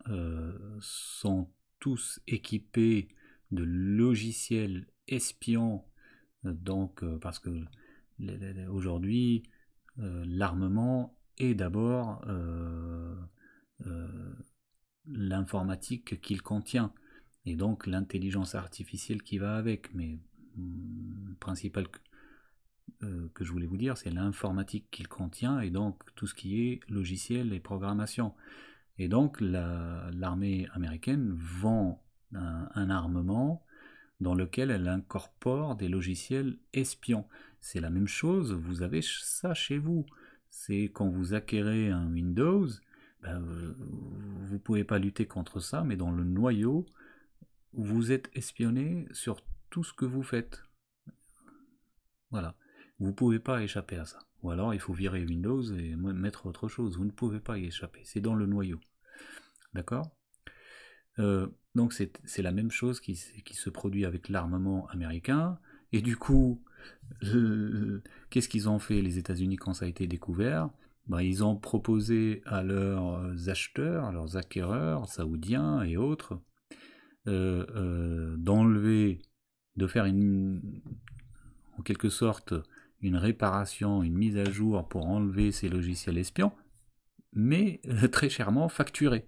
sont tous équipés de logiciels espions, donc parce que aujourd'hui l'armement et d'abord euh, euh, l'informatique qu'il contient et donc l'intelligence artificielle qui va avec. Mais le mm, principal euh, que, je voulais vous dire, c'est l'informatique qu'il contient et donc tout ce qui est logiciel et programmation. Et donc l'armée américaine vend un armement dans lequel elle incorpore des logiciels espions. C'est la même chose, vous avez ça chez vous c'est quand vous acquérez un Windows, ben, euh, vous ne pouvez pas lutter contre ça, mais dans le noyau, vous êtes espionné sur tout ce que vous faites. Voilà. Vous ne pouvez pas échapper à ça. Ou alors il faut virer Windows et mettre autre chose. Vous ne pouvez pas y échapper. C'est dans le noyau. D'accord euh, Donc c'est la même chose qui se produit avec l'armement américain. Et du coup, euh, qu'est-ce qu'ils ont fait les États-Unis quand ça a été découvert ben, Ils ont proposé à leurs acheteurs, à leurs acquéreurs, saoudiens et autres, euh, euh, d'enlever, de faire une, en quelque sorte une réparation, une mise à jour pour enlever ces logiciels espions, mais très chèrement facturés.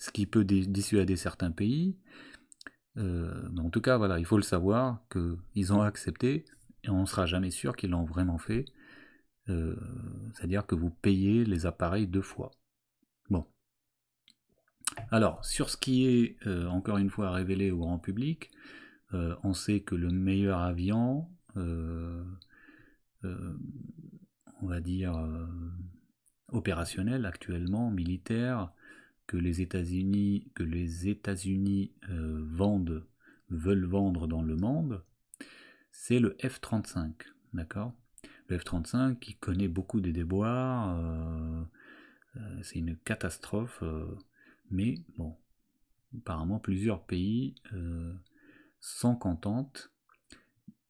Ce qui peut dissuader certains pays. en tout cas, voilà, il faut le savoir qu'ils ont accepté et on ne sera jamais sûr qu'ils l'ont vraiment fait. Euh, c'est-à-dire que vous payez les appareils deux fois. Bon. Alors, sur ce qui est euh, encore une fois révélé au grand public, euh, on sait que le meilleur avion, on va dire opérationnel actuellement, militaire, que les États-Unis vendent, veulent vendre dans le monde, c'est le F-35, d'accord Le F-35 qui connaît beaucoup des déboires, euh, euh, c'est une catastrophe, euh, mais bon, apparemment plusieurs pays sont contentent,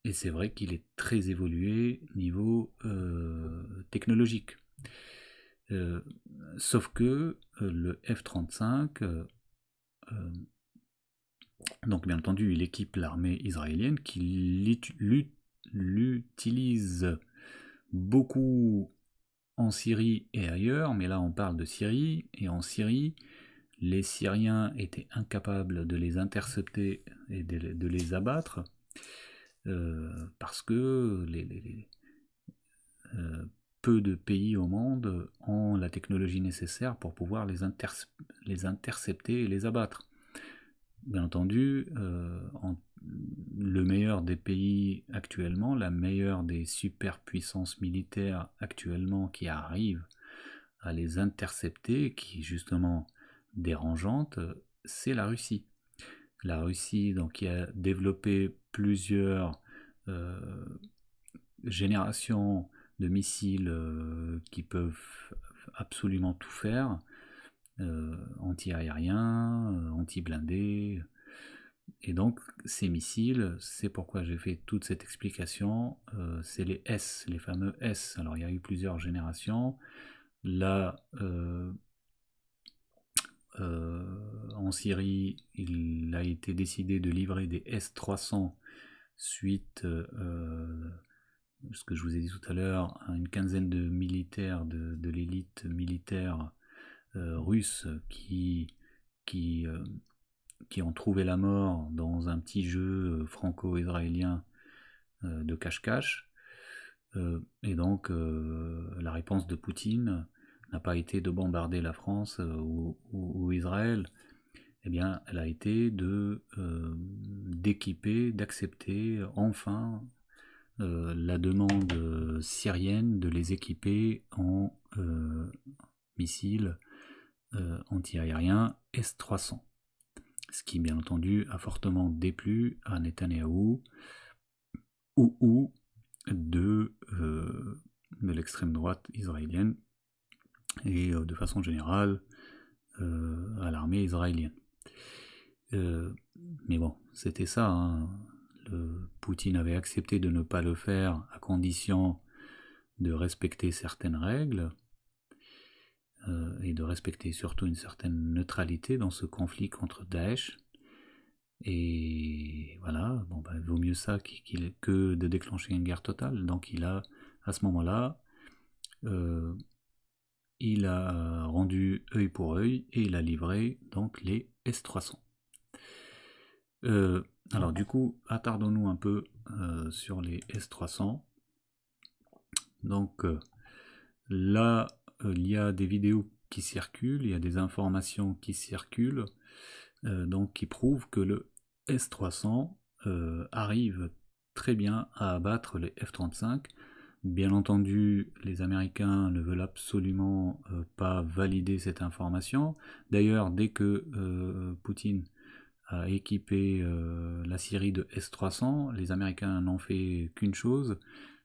et c'est vrai qu'il est très évolué niveau technologique. sauf que le F-35 donc bien entendu, il équipe l'armée israélienne qui l'utilise beaucoup en Syrie et ailleurs, mais là on parle de Syrie, et en Syrie, les Syriens étaient incapables de les intercepter et de, les abattre, euh, parce que euh, peu de pays au monde ont la technologie nécessaire pour pouvoir les intercepter et les abattre bien entendu, euh, le meilleur des pays actuellement, la meilleure des superpuissances militaires actuellement qui arrivent à les intercepter, qui est justement dérangeante, c'est la Russie. La Russie donc, qui a développé plusieurs euh, générations de missiles euh, qui peuvent absolument tout faire, euh, anti aérien euh, anti blindé Et donc, ces missiles, c'est pourquoi j'ai fait toute cette explication, euh, c'est les S, les fameux S. Alors, il y a eu plusieurs générations. Là, en Syrie, il a été décidé de livrer des S-300 suite, ce que je vous ai dit tout à l'heure, à une quinzaine de militaires, de, de l'élite militaire euh, russes qui, ont euh, trouvé la mort dans un petit jeu euh, franco-israélien de cache-cache. et donc la réponse de Poutine n'a pas été de bombarder la France ou, Israël, et eh bien, elle a été de d'équiper, d'accepter enfin la demande syrienne de les équiper en missiles euh, anti-aérien S-300. Ce qui, bien entendu, a fortement déplu à Netanyahu ou, ou de, euh, l'extrême droite israélienne et euh, de façon générale à l'armée israélienne. mais bon, c'était ça. Hein. Le, Poutine avait accepté de ne pas le faire à condition de respecter certaines règles. Euh, et de respecter surtout une certaine neutralité dans ce conflit contre Daesh. Et voilà, bon il bah, vaut mieux ça que de déclencher une guerre totale. Donc il a, à ce moment-là, euh, il a rendu œil pour œil et il a livré donc les S300. Euh, alors du coup, attardons-nous un peu sur les S300. Donc là, euh, il y a des vidéos qui circulent, il y a des informations qui circulent, euh, donc qui prouvent que le S300 euh, arrive très bien à abattre les F-35. Bien entendu, les Américains ne veulent absolument pas valider cette information. D'ailleurs, dès que Poutine a équipé la Syrie de S-300, les Américains n'ont fait qu'une chose,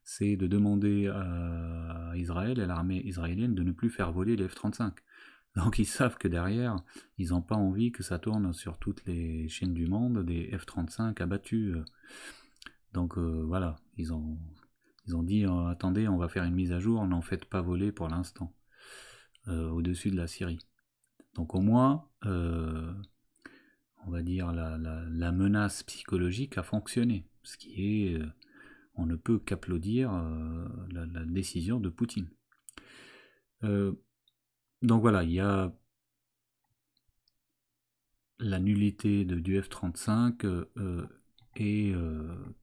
c'est de demander à Israël et à l'armée israélienne de ne plus faire voler les F-35. Donc ils savent que derrière, ils n'ont pas envie que ça tourne sur toutes les chaînes du monde des F-35 abattus. Donc euh, voilà, ils ont, ils ont dit euh, attendez, on va faire une mise à jour, n'en faites pas voler pour l'instant, euh, au-dessus de la Syrie. Donc au moins, on va dire, la, la, menace psychologique a fonctionné, ce qui est on ne peut qu'applaudir euh, la, décision de Poutine. Euh, donc voilà, il y a la nullité de, du F-35 euh, et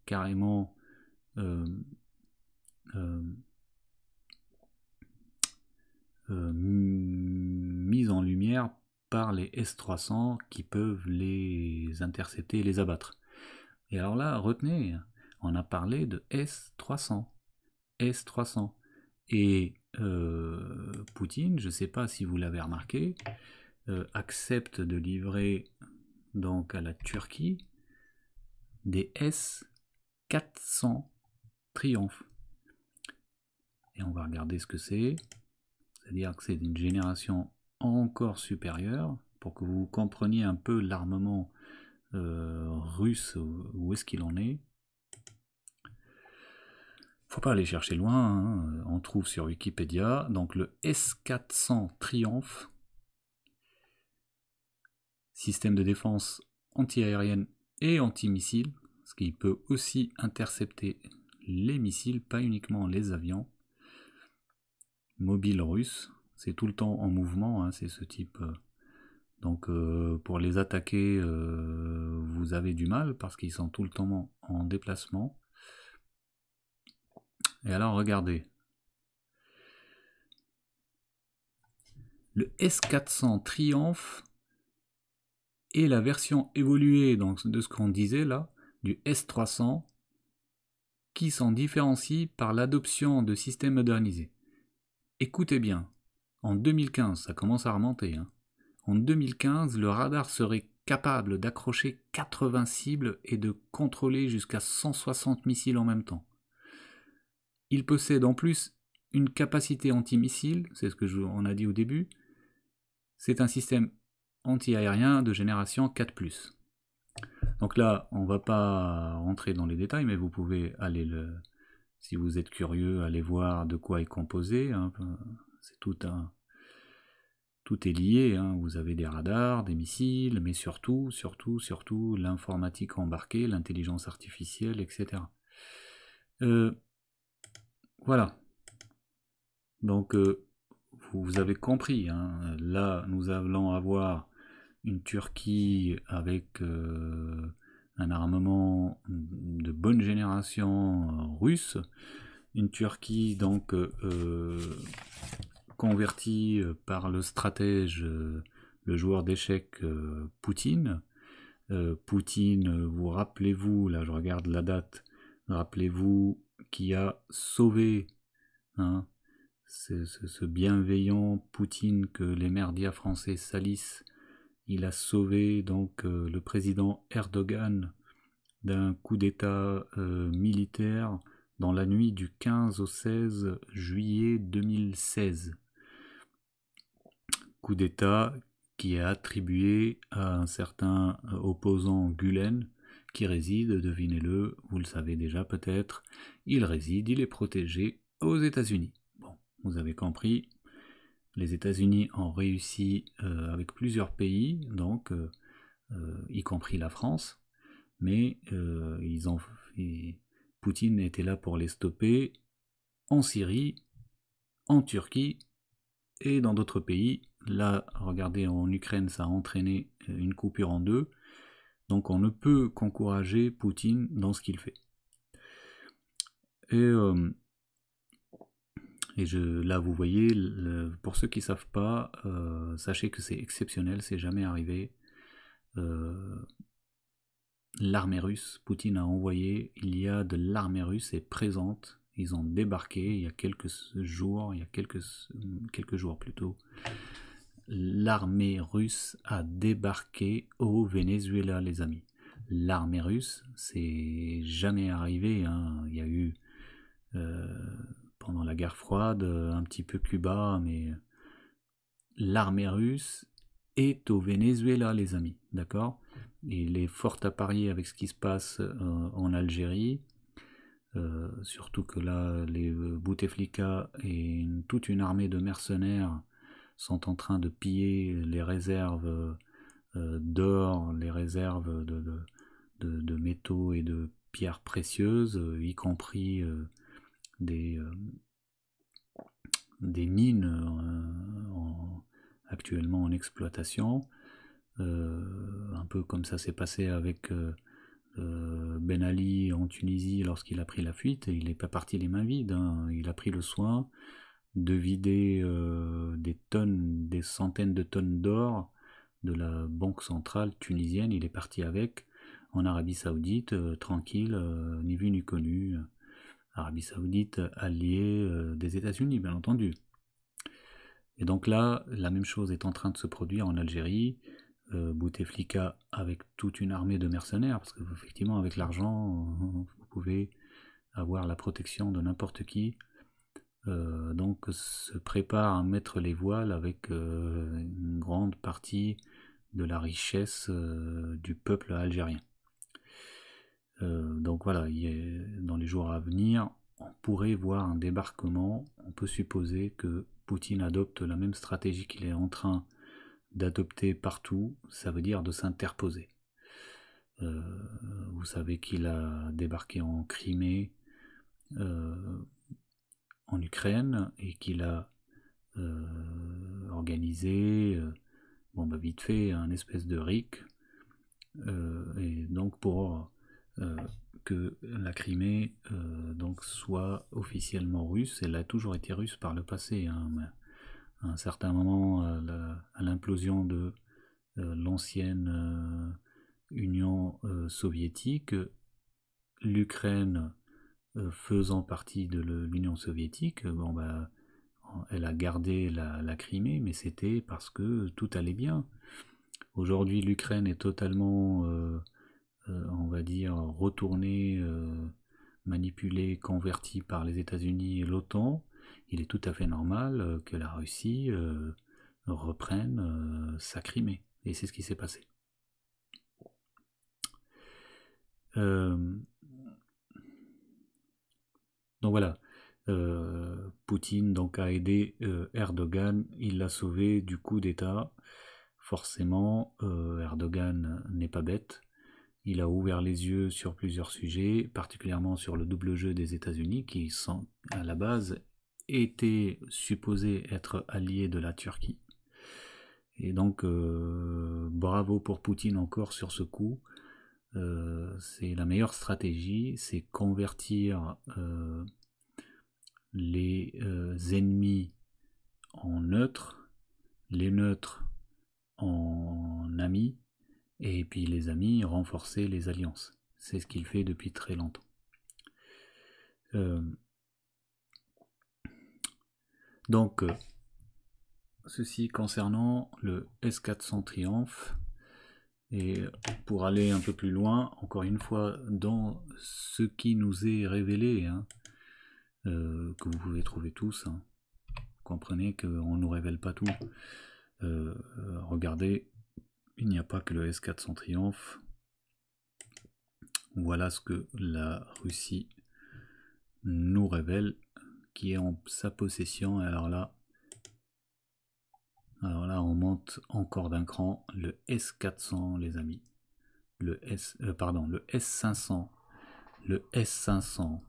carrément mise en lumière par les S-300 qui peuvent les intercepter et les abattre. Et alors là, retenez, on a parlé de S300. S300. Et euh, Poutine, je ne sais pas si vous l'avez remarqué, euh, accepte de livrer donc à la Turquie des S400 Triomphe Et on va regarder ce que c'est. C'est-à-dire que c'est une génération encore supérieure pour que vous compreniez un peu l'armement euh, russe, où est-ce qu'il en est faut pas aller chercher loin, hein. on trouve sur Wikipédia, donc le S400 triomphe système de défense anti aérienne et anti anti-missile, ce qui peut aussi intercepter les missiles, pas uniquement les avions, mobile russe, c'est tout le temps en mouvement, hein, c'est ce type... Euh. Donc euh, pour les attaquer, euh, vous avez du mal parce qu'ils sont tout le temps en déplacement. Et alors, regardez. Le S400 Triomphe est la version évoluée donc, de ce qu'on disait là, du S300, qui s'en différencie par l'adoption de systèmes modernisés. Écoutez bien, en 2015, ça commence à remonter, hein. en 2015, le radar serait capable d'accrocher 80 cibles et de contrôler jusqu'à 160 missiles en même temps. Il possède en plus une capacité anti-missile, c'est ce que je, on a dit au début. C'est un système anti-aérien de génération 4+. Donc là, on ne va pas rentrer dans les détails, mais vous pouvez aller le... Si vous êtes curieux, aller voir de quoi est composé. Hein. C'est tout un... Tout est lié, hein. vous avez des radars, des missiles, mais surtout, surtout, surtout l'informatique embarquée, l'intelligence artificielle, etc. Voilà. Donc, euh, vous avez compris, hein. là, nous allons avoir une Turquie avec euh, un armement de bonne génération euh, russe, une Turquie donc convertie par le stratège, le joueur d'échecs Poutine. Poutine, vous rappelez-vous, là je regarde la date, rappelez-vous qui a sauvé hein, ce, bienveillant Poutine que les merdias français salissent. Il a sauvé donc euh, le président Erdogan d'un coup d'État euh, militaire dans la nuit du 15 au 16 juillet 2016. Coup d'État qui est attribué à un certain euh, opposant Gulen, qui réside, devinez-le, vous le savez déjà peut-être, il réside, il est protégé aux États-Unis. Bon, vous avez compris, les États-Unis ont réussi euh, avec plusieurs pays, donc euh, euh, y compris la France, mais ils ont, Poutine était là pour les stopper en Syrie, en Turquie et dans d'autres pays. Là, regardez, en Ukraine, ça a entraîné une coupure en deux. Donc on ne peut qu'encourager Poutine dans ce qu'il fait. Et, euh, et je, là, vous voyez, pour ceux qui ne savent pas, euh, sachez que c'est exceptionnel, c'est jamais arrivé. Euh, l'armée russe, Poutine a envoyé, il y a de l'armée russe est présente. Ils ont débarqué il y a quelques jours, il y a quelques, quelques jours plutôt, l'armée russe a débarqué au Venezuela, les amis. L'armée russe, c'est jamais arrivé. Hein. Il y a eu euh, pendant la guerre froide un petit peu Cuba, mais l'armée russe est au Venezuela, les amis. D'accord Il est fort à parier avec ce qui se passe euh, en Algérie. Euh, surtout que là, les Bouteflika et toute une armée de mercenaires sont en train de piller les réserves euh, euh, d'or, les réserves de, métaux et de pierres précieuses, euh, y compris des, mines actuellement en exploitation, un peu comme ça s'est passé avec... Ben Ali en Tunisie lorsqu'il a pris la fuite, il n'est pas parti les mains vides, hein. il a pris le soin de vider euh, des tonnes, des centaines de tonnes d'or de la banque centrale tunisienne. Il est parti avec en Arabie Saoudite, euh, tranquille, euh, ni vu ni connu. Arabie Saoudite alliée des États-Unis, bien entendu. Et donc là, la même chose est en train de se produire en Algérie. Bouteflika avec toute une armée de mercenaires, parce qu'effectivement, avec l'argent, vous pouvez avoir la protection de n'importe qui euh, donc se prépare à mettre les voiles avec euh, une grande partie de la richesse euh, du peuple algérien. donc voilà, dans les jours à venir, on pourrait voir un débarquement. On peut supposer que Poutine adopte la même stratégie qu'il est en train d'adopter partout, ça veut dire de s'interposer. vous savez qu'il a débarqué en Crimée Ukraine et qu'il a euh, organisé, euh, bon bah vite fait, un espèce de RIC, euh, et donc pour que la Crimée donc soit officiellement russe, elle a toujours été russe par le passé, hein, à un certain moment, à l'implosion de l'ancienne Union soviétique, l'Ukraine euh, faisant partie de l'Union soviétique, euh, bon bah, elle a gardé la, Crimée, mais c'était parce que tout allait bien. Aujourd'hui, l'Ukraine est totalement, euh, on va dire, retournée, manipulée, convertie par les États-Unis et l'OTAN. Il est tout à fait normal que la Russie reprenne sa Crimée. Et c'est ce qui s'est passé. Euh, donc voilà, euh, Poutine donc, a aidé euh, Erdogan, il l'a sauvé du coup d'État. Forcément, euh, Erdogan n'est pas bête. Il a ouvert les yeux sur plusieurs sujets, particulièrement sur le double jeu des États-Unis, qui sont à la base étaient supposés être alliés de la Turquie. Et donc, bravo pour Poutine encore sur ce coup. Euh, c'est la meilleure stratégie, c'est convertir euh, les euh, ennemis en neutres, les neutres en amis, et puis les amis renforcer les alliances. C'est ce qu'il fait depuis très longtemps. donc, ceci concernant le S400 Triomphe. Et pour aller un peu plus loin, encore une fois, dans ce qui nous est révélé, hein, euh, que vous pouvez trouver tous, hein, comprenez qu'on ne nous révèle pas tout. Euh, regardez, il n'y a pas que le s 400 triomphe. Voilà ce que la Russie nous révèle, qui est en sa possession. Alors là, alors là, on monte encore d'un cran. Le S400, les amis. Le S, euh, pardon, le S500. Le S500.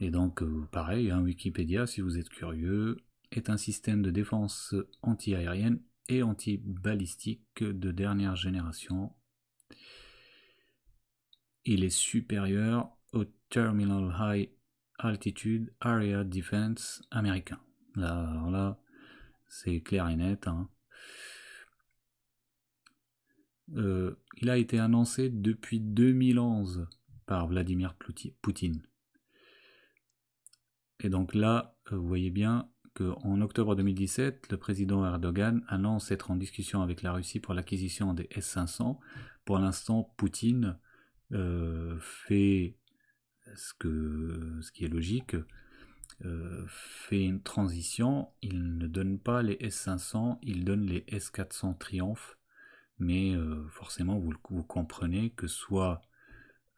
Et donc, euh, pareil, un hein, Wikipédia, si vous êtes curieux, est un système de défense anti-aérienne et anti-balistique de dernière génération. Il est supérieur au Terminal High Altitude Area Defense américain. là, c'est clair et net. Hein. Euh, il a été annoncé depuis 2011 par Vladimir Poutine. Et donc là, euh, vous voyez bien qu'en octobre 2017, le président Erdogan annonce être en discussion avec la Russie pour l'acquisition des S-500. Pour l'instant, Poutine euh, fait ce qui est logique, euh, fait une transition, il ne donne pas les S500, il donne les S400 Triomphe, mais euh, forcément vous, comprenez que soit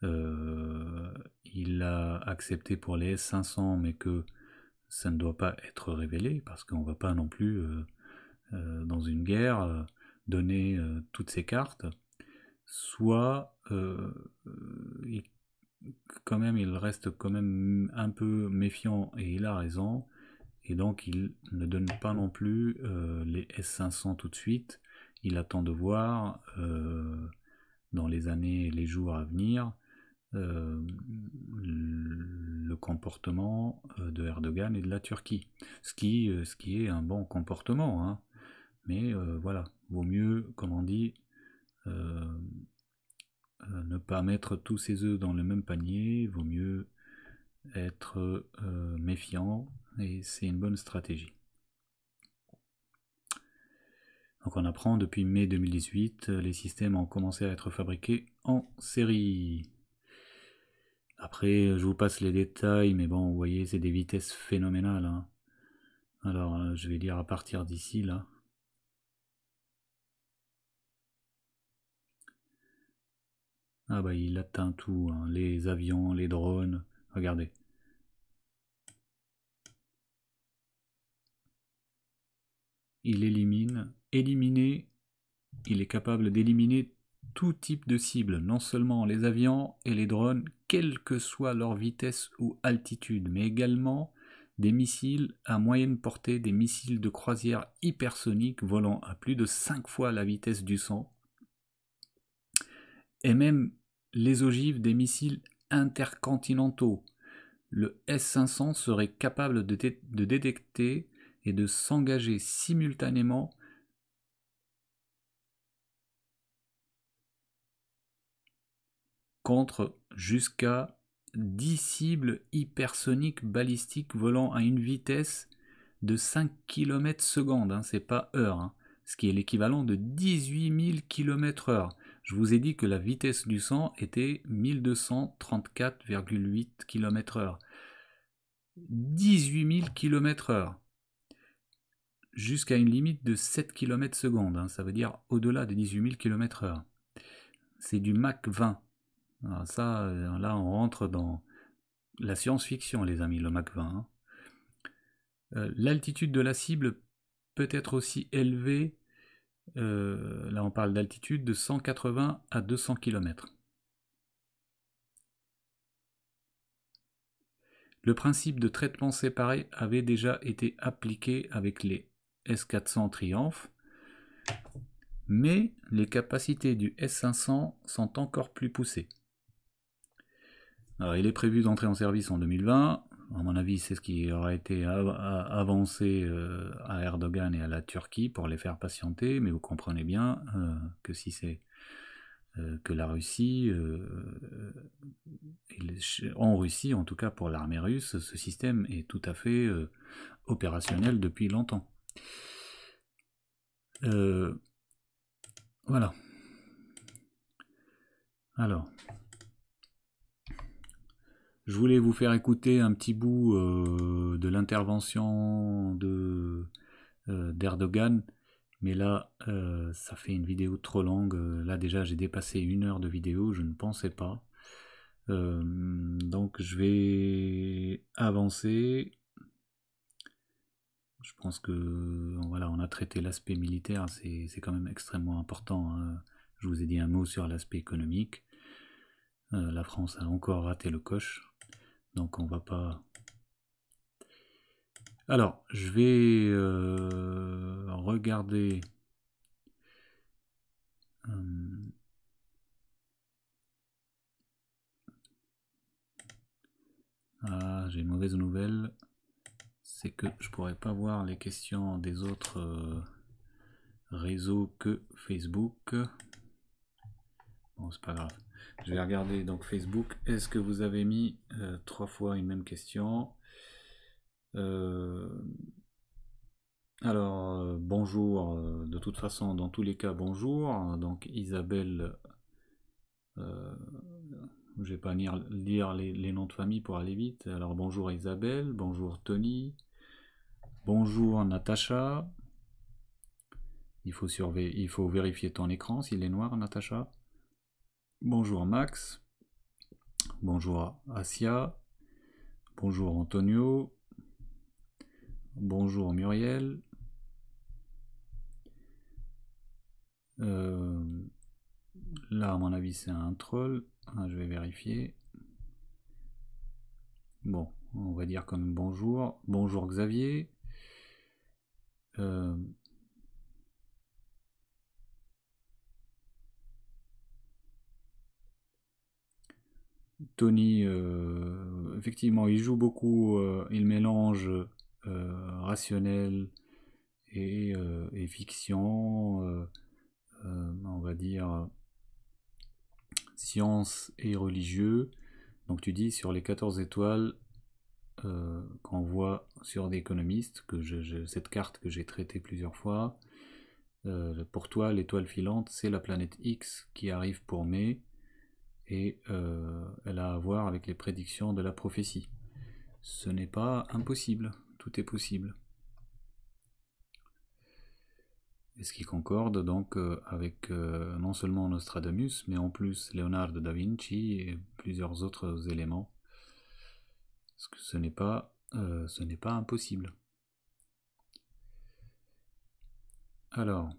euh, il a accepté pour les S500 mais que ça ne doit pas être révélé parce qu'on ne va pas non plus dans une guerre donner toutes ses cartes, soit il quand même, il reste quand même un peu méfiant et il a raison. Et donc, il ne donne pas non plus euh, les S500 tout de suite. Il attend de voir euh, dans les années et les jours à venir euh, le comportement de Erdogan et de la Turquie. Ce qui, ce qui est un bon comportement. Hein. Mais voilà, vaut mieux, comme on dit, euh, ne pas mettre tous ses œufs dans le même panier, vaut mieux être euh, méfiant et c'est une bonne stratégie. Donc on apprend depuis mai 2018, euh, les systèmes ont commencé à être fabriqués en série. Après, je vous passe les détails, mais bon, vous voyez, c'est des vitesses phénoménales. Hein. Alors, je vais dire à partir d'ici, là. Ah bah il atteint tout, hein. les avions, les drones, regardez. Il élimine, éliminer, il est capable d'éliminer tout type de cible, non seulement les avions et les drones, quelle que soit leur vitesse ou altitude, mais également des missiles à moyenne portée, des missiles de croisière hypersonique volant à plus de 5 fois la vitesse du son, et même les ogives des missiles intercontinentaux. Le S-500 serait capable de, détecter et de s'engager simultanément contre jusqu'à 10 cibles hypersoniques balistiques volant à une vitesse de 5 km secondes, hein, c'est pas heure, hein. ce qui est l'équivalent de 18 000 km heure. Je vous ai dit que la vitesse du sang était 1234,8 km/h. 18 000 km/h jusqu'à une limite de 7 km secondes, hein, ça veut dire au-delà de 18 000 km/h. C'est du Mach 20. Ah, ça, euh, là, on rentre dans la science-fiction, les amis, le Mach 20. Hein. Euh, l'altitude de la cible peut être aussi élevée euh, là on parle d'altitude, de 180 à 200 km. Le principe de traitement séparé avait déjà été appliqué avec les S400 Triumph, mais les capacités du S500 sont encore plus poussées. il est prévu d'entrer en service en 2020, à mon avis, c'est ce qui aurait été avancé euh, à Erdogan et à la Turquie pour les faire patienter, mais vous comprenez bien euh, que si c'est euh, que la Russie, en Russie en tout cas pour l'armée russe, ce système est tout à fait opérationnel depuis longtemps. voilà. Alors, je voulais vous faire écouter un petit bout euh, de l'intervention de euh, d'Erdogan, mais là, euh, ça fait une vidéo trop longue. Là, déjà, j'ai dépassé une heure de vidéo, je ne pensais pas. donc, je vais avancer. Je pense que voilà, on a traité l'aspect militaire, c'est quand même extrêmement important. Hein. Je vous ai dit un mot sur l'aspect économique. Euh, la France a encore raté le coche. Donc on va pas... Alors, je vais euh, regarder... Euh, ah, j'ai une mauvaise nouvelle. C'est que je pourrais pas voir les questions des autres réseaux que Facebook. Bon, c'est pas grave. Je vais regarder donc Facebook. Est-ce que vous avez mis euh, trois fois une même question euh, Alors, euh, bonjour. De toute façon, dans tous les cas, bonjour. Donc, Isabelle. je vais pas lire, lire les, noms de famille pour aller vite. Alors, bonjour Isabelle. Bonjour Tony. Bonjour Natacha. Il faut, surveiller, il faut vérifier ton écran s'il est noir, Natacha. Bonjour Max. Bonjour Asia. Bonjour Antonio. Bonjour Muriel. Euh, là, à mon avis, c'est un troll. Ah, je vais vérifier. Bon, on va dire comme bonjour. Bonjour Xavier. Euh, Tony, euh, effectivement, il joue beaucoup, euh, il mélange euh, rationnel et, fiction, on va dire science et religieux. Donc tu dis sur les 14 étoiles qu'on voit sur des économistes, que cette carte que j'ai traitée plusieurs fois, pour toi l'étoile filante c'est la planète X qui arrive pour mai et euh, elle a à voir avec les prédictions de la prophétie. Ce n'est pas impossible, tout est possible. Et ce qui concorde donc euh, avec euh, non seulement Nostradamus, mais en plus Leonardo da Vinci et plusieurs autres éléments. ce n'est pas, ce n'est pas impossible. Alors,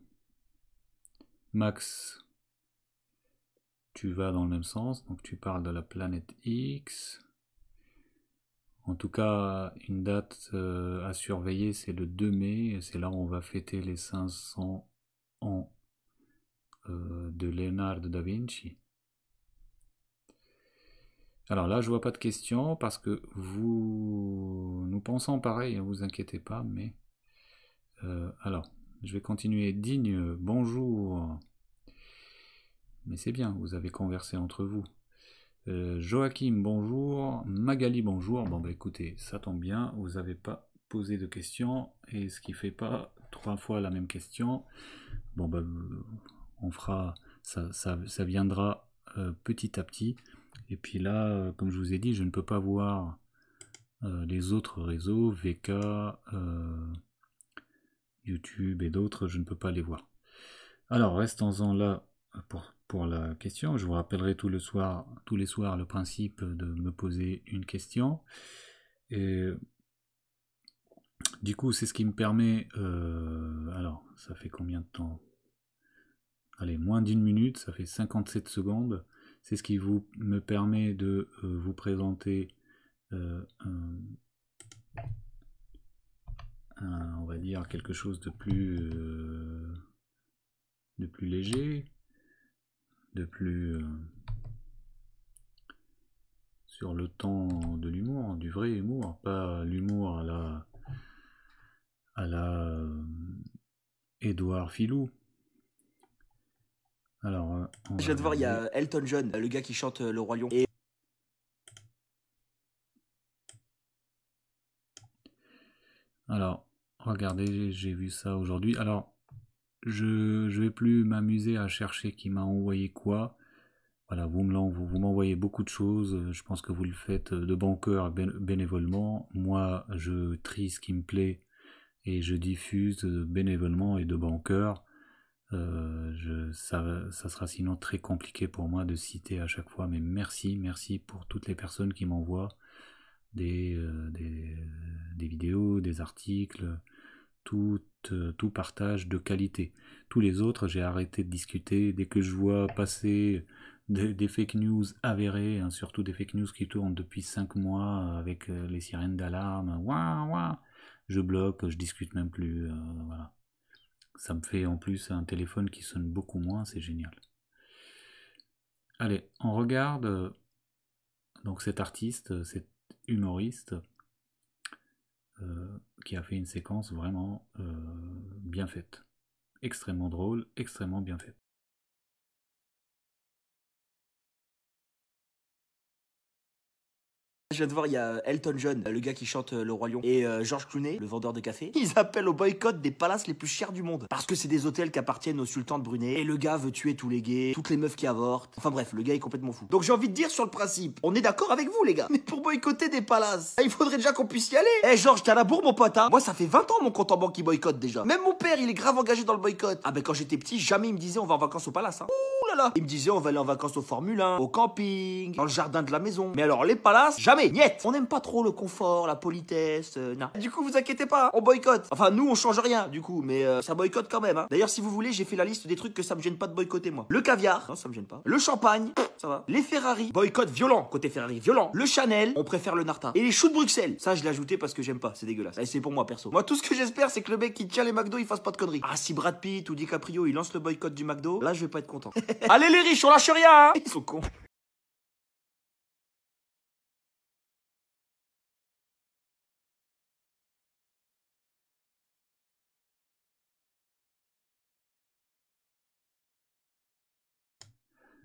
Max, tu vas dans le même sens, donc tu parles de la planète X. En tout cas, une date euh, à surveiller, c'est le 2 mai, c'est là où on va fêter les 500 ans euh, de Leonardo da Vinci. Alors là, je vois pas de questions parce que vous, nous pensons pareil, hein, vous inquiétez pas, mais euh, alors, je vais continuer. Digne, bonjour. Mais c'est bien, vous avez conversé entre vous. Euh, Joachim, bonjour. Magali, bonjour. Bon, bah écoutez, ça tombe bien, vous n'avez pas posé de questions, et ce qui fait pas trois fois la même question, bon, bah, on fera, ça, viendra euh, petit à petit. Et puis là, euh, comme je vous ai dit, je ne peux pas voir les autres réseaux, VK, YouTube et d'autres, je ne peux pas les voir. Alors, restons-en là pour, la question. Je vous rappellerai tout le soir, tous les soirs le principe de me poser une question. Et du coup, c'est ce qui me permet. Euh, alors, ça fait combien de temps Allez, moins d'une minute, ça fait 57 secondes. C'est ce qui vous me permet de euh, vous présenter euh, on va dire quelque chose de plus de plus léger de plus euh, sur le temps de l'humour, du vrai humour, pas l'humour à la à la euh, Édouard Edouard Filou. Alors, euh, je viens de voir, il y a Elton John, le gars qui chante Le Roi Lion. Alors, regardez, j'ai vu ça aujourd'hui. Alors, je ne vais plus m'amuser à chercher qui m'a envoyé quoi. Voilà, vous m'envoyez beaucoup de choses. Euh, je pense que vous le faites euh, de bon cœur, bénévolement. Moi, je trie ce qui me plaît et je diffuse euh, bénévolement et de bon cœur. ça, sera sinon très compliqué pour moi de citer à chaque fois, mais merci, merci pour toutes les personnes qui m'envoient des, vidéos, des articles, tout, euh, tout partage de qualité. Tous les autres, j'ai arrêté de discuter. Dès que je vois passer des, fake news avérées, hein, surtout des fake news qui tournent depuis 5 mois euh, avec euh, les sirènes d'alarme, je bloque, je discute même plus. voilà. Ça me fait en plus un téléphone qui sonne beaucoup moins, c'est génial. Allez, on regarde donc cet artiste, cet humoriste, euh, qui a fait une séquence vraiment euh, bien faite. Extrêmement drôle, extrêmement bien faite. Je viens de voir, il y a Elton John, le gars qui chante euh, Le Roi Lion, et Georges euh, George Clooney, le vendeur de café. Ils appellent au boycott des palaces les plus chers du monde. Parce que c'est des hôtels qui appartiennent au sultan de Brunet, Et le gars veut tuer tous les gays, toutes les meufs qui avortent. Enfin bref, le gars est complètement fou. Donc j'ai envie de dire sur le principe, on est d'accord avec vous les gars. Mais pour boycotter des palaces, eh, il faudrait déjà qu'on puisse y aller. Eh hey, Georges, t'as la bourre mon pote, hein. Moi ça fait 20 ans mon compte en banque qui boycotte déjà. Même mon père, il est grave engagé dans le boycott. Ah ben quand j'étais petit, jamais il me disait on va en vacances au palace. Hein. Ouh là là. Il me disait on va aller en vacances au Formule 1, au camping, dans le jardin de la maison. Mais alors les palaces, jamais on n'aime pas trop le confort, la politesse, euh, Du coup, vous inquiétez pas, on boycotte. Enfin, nous, on change rien, du coup, mais euh, ça boycotte quand même. Hein. D'ailleurs, si vous voulez, j'ai fait la liste des trucs que ça me gêne pas de boycotter, moi. Le caviar, non, ça me gêne pas. Le champagne, ça va. Les Ferrari, boycott violent, côté Ferrari, violent. Le Chanel, on préfère le Narta. Et les choux de Bruxelles, ça, je l'ai ajouté parce que j'aime pas, c'est dégueulasse. Et eh, c'est pour moi, perso. Moi, tout ce que j'espère, c'est que le mec qui tient les McDo, il fasse pas de conneries. Ah, si Brad Pitt ou DiCaprio, il lance le boycott du McDo, là, je vais pas être content. Allez, les riches, on lâche rien, hein. Ils sont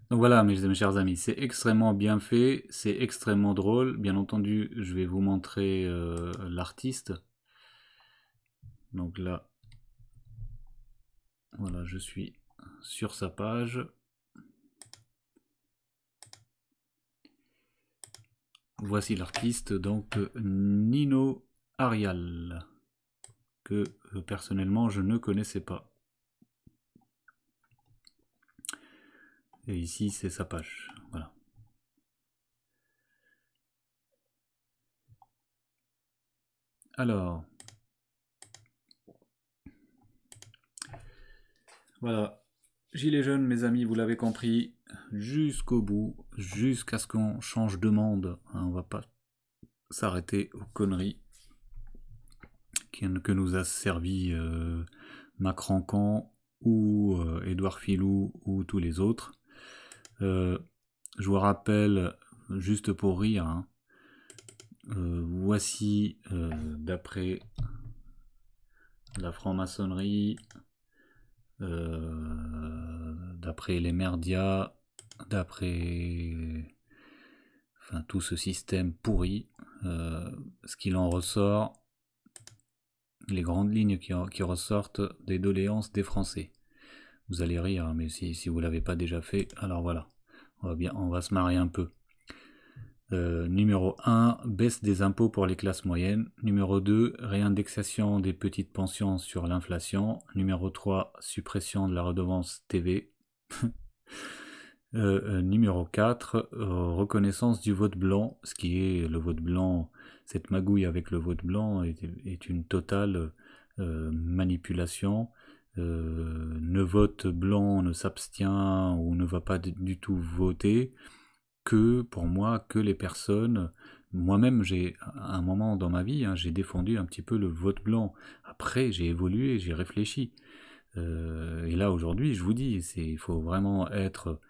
Donc voilà mes chers amis, c'est extrêmement bien fait, c'est extrêmement drôle. Bien entendu, je vais vous montrer euh, l'artiste. Donc là, voilà, je suis sur sa page. Voici l'artiste, donc Nino Arial, que euh, personnellement je ne connaissais pas. Et ici, c'est sa page. Voilà. Alors, voilà, gilet jaune, mes amis, vous l'avez compris, jusqu'au bout, jusqu'à ce qu'on change de monde. Hein, on va pas s'arrêter aux conneries que nous a servi euh, macron ou edouard Édouard Filou ou tous les autres. Euh, je vous rappelle, juste pour rire, hein, euh, voici, euh, d'après la franc-maçonnerie, d'après les merdias, d'après enfin, tout ce système pourri, ce qu'il en ressort, les grandes lignes qui ressortent des doléances des Français. Vous allez rire, hein, mais si, vous ne l'avez pas déjà fait, alors voilà. On va, bien, on va se marrer un peu. Euh, numéro 1, baisse des impôts pour les classes moyennes. Numéro 2, réindexation des petites pensions sur l'inflation. Numéro 3, suppression de la redevance TV. Euh, euh, numéro 4, reconnaissance du vote blanc, ce qui est le vote blanc, cette magouille avec le vote blanc est une totale manipulation euh, ne vote blanc, ne s'abstient ou ne va pas du tout voter, que pour moi, que les personnes... Moi-même, j'ai un moment dans ma vie, hein, j'ai défendu un petit peu le vote blanc. Après, j'ai évolué, j'ai réfléchi. Euh, et là, aujourd'hui, je vous dis, il faut vraiment être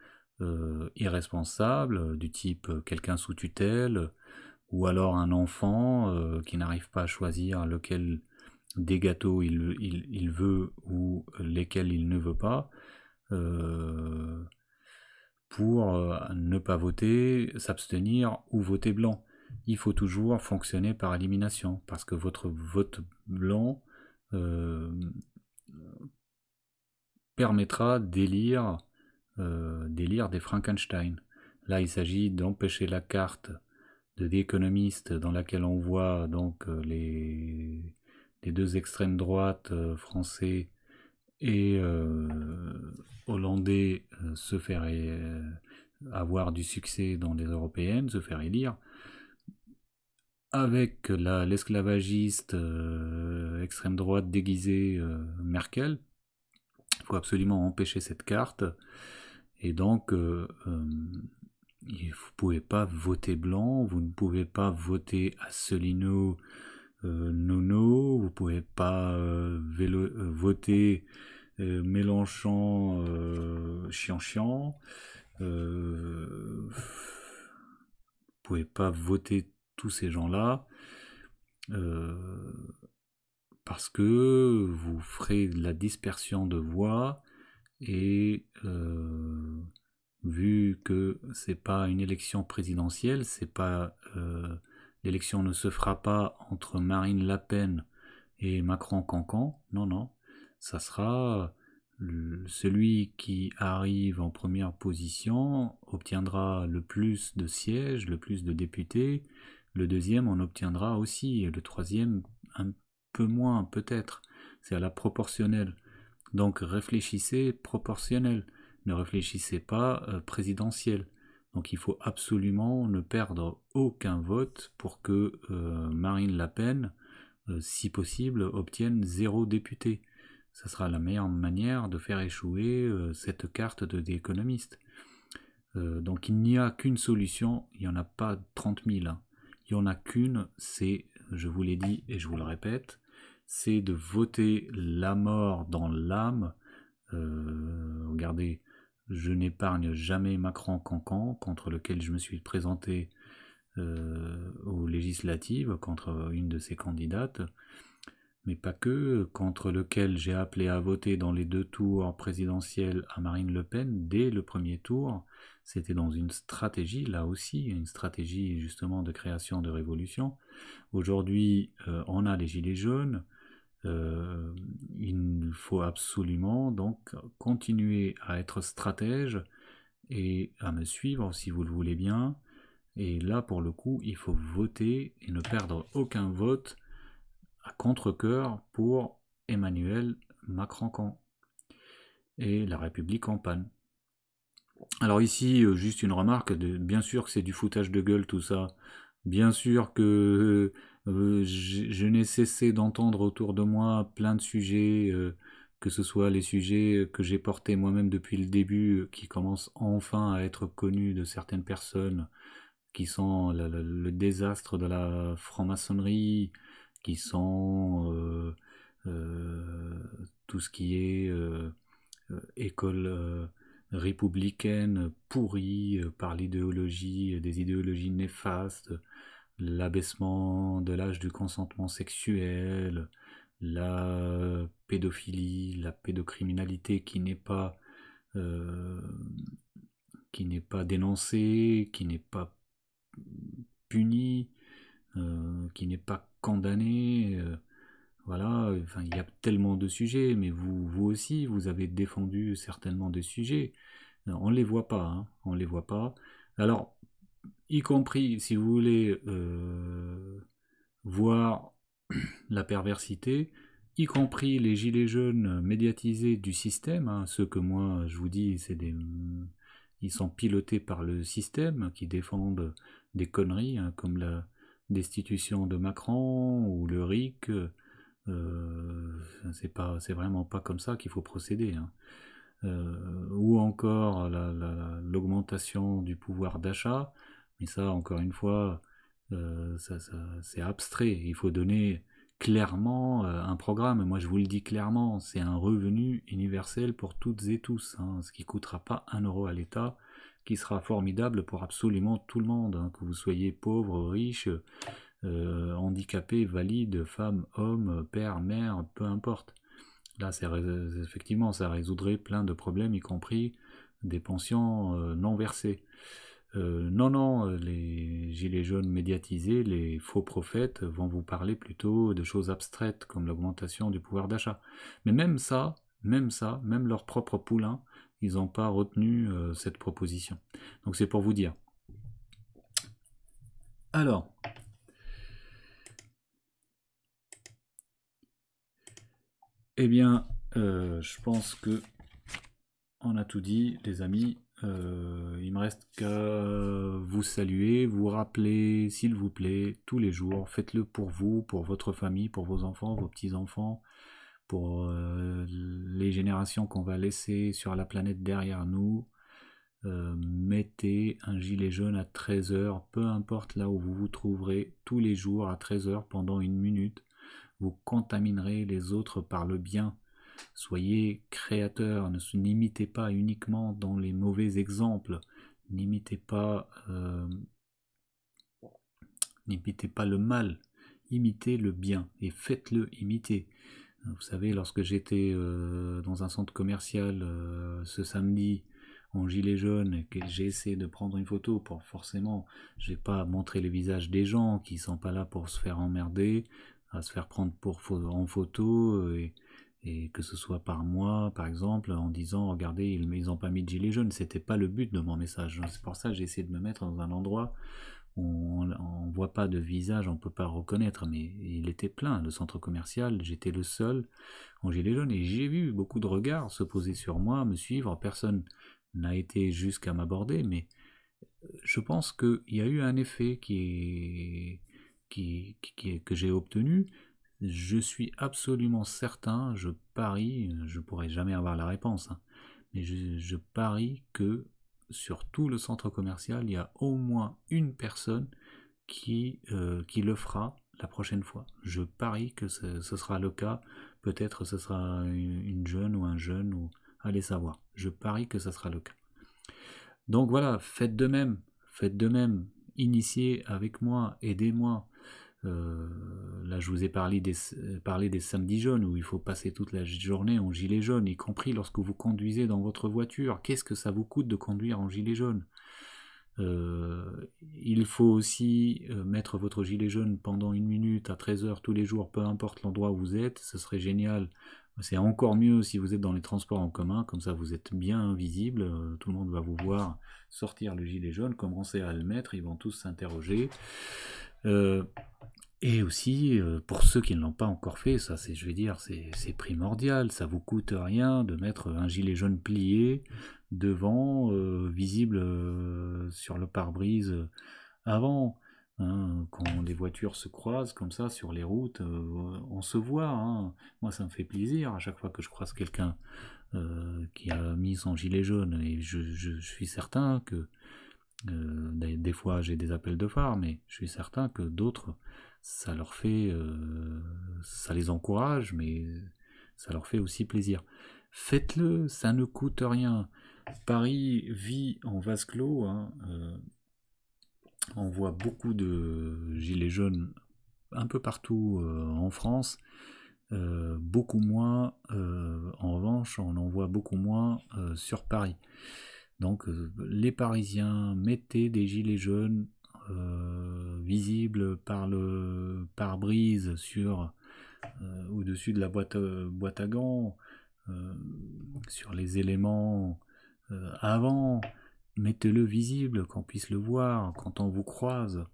euh, irresponsable, du type quelqu'un sous tutelle, ou alors un enfant qui n'arrive pas à choisir lequel des gâteaux il, il, veut ou lesquels il ne veut pas, euh, pour euh, ne pas voter, s'abstenir ou voter blanc. Il faut toujours fonctionner par élimination, parce que votre vote blanc euh, permettra d'élire, d'élire des Frankenstein. Là, il s'agit d'empêcher la carte de l'économiste dans laquelle on voit donc les deux extrêmes droites euh, français et euh, hollandais euh, se faire avoir du succès dans les européennes, se faire élire, avec la l'esclavagiste extrême droite déguisée Merkel. Il faut absolument empêcher cette carte. Et donc, vous pouvez pas voter blanc, vous ne pouvez pas voter Asselineau euh, Nono, vous pouvez pas euh, euh, voter Mélenchon Chien chiant. vous pouvez pas voter tous ces gens-là parce que vous ferez la dispersion de voix et vu que c'est pas une élection présidentielle, c'est pas L'élection ne se fera pas entre Marine Le Pen et Macron Cancan. Non, non. Ça sera celui qui arrive en première position obtiendra le plus de sièges, le plus de députés. Le deuxième en obtiendra aussi. Et le troisième, un peu moins, peut-être. C'est à la proportionnelle. Donc réfléchissez proportionnel. Ne réfléchissez pas euh, présidentielle. Donc il faut absolument ne perdre aucun vote pour que euh, Marine Le Pen, euh, si possible, obtienne zéro député. Ça sera la meilleure manière de faire échouer euh, cette carte de d'économiste. donc il n'y a qu'une solution, il n'y en a pas 30 000. Hein. Il n'y en a qu'une, c'est, je vous l'ai dit et je vous le répète, c'est de voter la mort dans l'âme. regardez, je n'épargne jamais Macron Cancan, contre lequel je me suis présenté euh, aux législatives, contre une de ses candidates, mais pas que, contre lequel j'ai appelé à voter dans les deux tours présidentiels à Marine Le Pen dès le premier tour. C'était dans une stratégie, là aussi, une stratégie justement de création de révolution. Aujourd'hui, euh, on a les Gilets jaunes. Euh, il faut absolument donc continuer à être stratège et à me suivre si vous le voulez bien. Et là, pour le coup, il faut voter et ne perdre aucun vote à contre-coeur pour Emmanuel macron et la République en panne. Alors ici, euh, juste une remarque, de, bien sûr que c'est du foutage de gueule tout ça, bien sûr que euh, euh, je, n'ai cessé d'entendre autour de moi plein de sujets, euh, que ce soit les sujets que j'ai portés moi-même depuis le début, euh, qui commencent enfin à être connus de certaines personnes, qui sont le désastre de la franc-maçonnerie, qui sont tout ce qui est école républicaine pourrie par l'idéologie, des idéologies néfastes, l'abaissement de l'âge du consentement sexuel, la pédophilie, la pédocriminalité qui n'est pas euh, qui n'est pas dénoncée, qui n'est pas punie, euh, qui n'est pas condamnée. Euh, voilà, il y a tellement de sujets, mais vous, vous aussi, vous avez défendu certainement des sujets. On ne les voit pas, hein, on les voit pas. Alors, y compris si vous voulez euh, voir la perversité, y compris les gilets jaunes médiatisés du système, hein, ceux que moi je vous dis, c'est des, mm, ils sont pilotés par le système qui défendent des conneries hein, comme la destitution de Macron ou le RIC. Euh, c'est pas, c'est vraiment pas comme ça qu'il faut procéder. Hein. Euh, ou encore l'augmentation la, du pouvoir d'achat. Mais ça, encore une fois, euh, c'est abstrait. Il faut donner clairement euh, un programme. Moi, je vous le dis clairement, c'est un revenu universel pour toutes et tous, hein. ce qui ne coûtera pas un euro à l'État, qui sera formidable pour absolument tout le monde, hein. que vous soyez pauvre, riche, euh, handicapé, valide, femme, homme, père, mère, peu importe. Là, c'est, effectivement, ça résoudrait plein de problèmes, y compris des pensions non versées. Euh, non, non, euh, les gilets jaunes médiatisés, les faux prophètes vont vous parler plutôt de choses abstraites comme l'augmentation du pouvoir d'achat. Mais même ça, même ça, même leur propre poulain, ils n'ont pas retenu euh, cette proposition. Donc c'est pour vous dire. Alors, eh bien, je pense que on a tout dit, les amis. Euh, il me reste qu'à vous saluer, vous rappeler, s'il vous plaît, tous les jours. Faites-le pour vous, pour votre famille, pour vos enfants, vos petits-enfants, pour euh, les générations qu'on va laisser sur la planète derrière nous. Euh, mettez un gilet jaune à 13h, peu importe là où vous vous trouverez, tous les jours à 13h pendant une minute. Vous contaminerez les autres par le bien Soyez créateur, ne pas uniquement dans les mauvais exemples, n'imitez pas, euh, n'imitez pas le mal, imitez le bien et faites-le imiter. Vous savez, lorsque j'étais euh, dans un centre commercial euh, ce samedi en gilet jaune et que j'ai essayé de prendre une photo pour forcément, n'ai pas montré le visages des gens qui sont pas là pour se faire emmerder, à se faire prendre pour en photo et et que ce soit par moi, par exemple, en disant regardez, ils n'ont pas mis de gilet jaune, c'était pas le but de mon message. C'est pour ça que j'ai essayé de me mettre dans un endroit où on ne voit pas de visage, on ne peut pas reconnaître, mais il était plein, le centre commercial, j'étais le seul en gilet jaune, et j'ai vu beaucoup de regards se poser sur moi, me suivre, personne n'a été jusqu'à m'aborder, mais euh, je pense qu'il y a eu un effet qui, que j'ai obtenu, je suis absolument certain, je parie, je pourrais jamais avoir la réponse, hein, mais je, parie que sur tout le centre commercial, il y a au moins une personne qui, euh, qui le fera la prochaine fois. Je parie que ce, sera le cas. Peut-être ce sera une jeune ou un jeune ou allez savoir. Je parie que ce sera le cas. Donc voilà, faites de même, faites de même, initiez avec moi, aidez-moi. Euh, là, je vous ai euh, parlé des, samedis jaunes où il faut passer toute la journée en gilet jaune, y compris lorsque vous conduisez dans votre voiture. Qu'est-ce que ça vous coûte de conduire en gilet jaune euh, il faut aussi mettre votre gilet jaune pendant une minute à 13 heures tous les jours, peu importe l'endroit où vous êtes, ce serait génial. C'est encore mieux si vous êtes dans les transports en commun, comme ça vous êtes bien visible, tout le monde va vous voir sortir le gilet jaune, commencer à le mettre, ils vont tous s'interroger. Et aussi, euh, pour ceux qui ne l'ont pas encore fait, ça c'est, je vais dire, c'est primordial, ça vous coûte rien de mettre un gilet jaune plié devant, euh, visible euh, sur le pare-brise avant. Hein. quand les voitures se croisent comme ça sur les routes, on se voit. Hein. Moi, ça me fait plaisir à chaque fois que je croise quelqu'un qui a mis son gilet jaune. Et je, suis certain que des, des fois j'ai des appels de phare, mais je suis certain que d'autres ça leur fait, euh, ça les encourage, mais ça leur fait aussi plaisir. Faites-le, ça ne coûte rien. Paris vit en vase clos. Hein, euh, on voit beaucoup de gilets jaunes un peu partout euh, en France. beaucoup moins, en revanche, on en voit beaucoup moins sur Paris. Donc les Parisiens, mettez des gilets jaunes euh, visible par le par brise sur euh, au-dessus de la boîte, euh, boîte à gants, sur les éléments avant, mettez-le visible, qu'on puisse le voir quand on vous croise.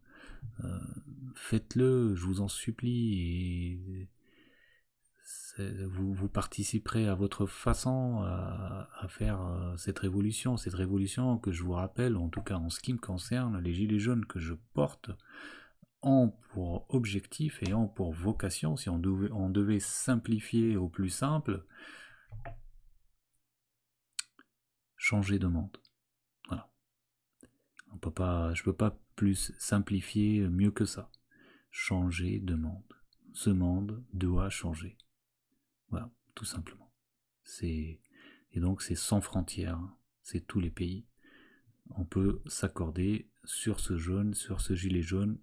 Faites-le, je vous en supplie vous, participerez à votre façon à, faire euh, cette révolution, cette révolution que je vous rappelle, en tout cas en ce qui me concerne, les gilets jaunes que je porte ont pour objectif et ont pour vocation, si on devait, simplifier au plus simple, changer de monde. Voilà. je ne peux pas plus simplifier mieux que ça. Changer de monde. Ce monde doit changer. Voilà, tout simplement. C'est et donc c'est sans frontières, c'est tous les pays. On peut s'accorder sur ce jaune, sur ce gilet jaune,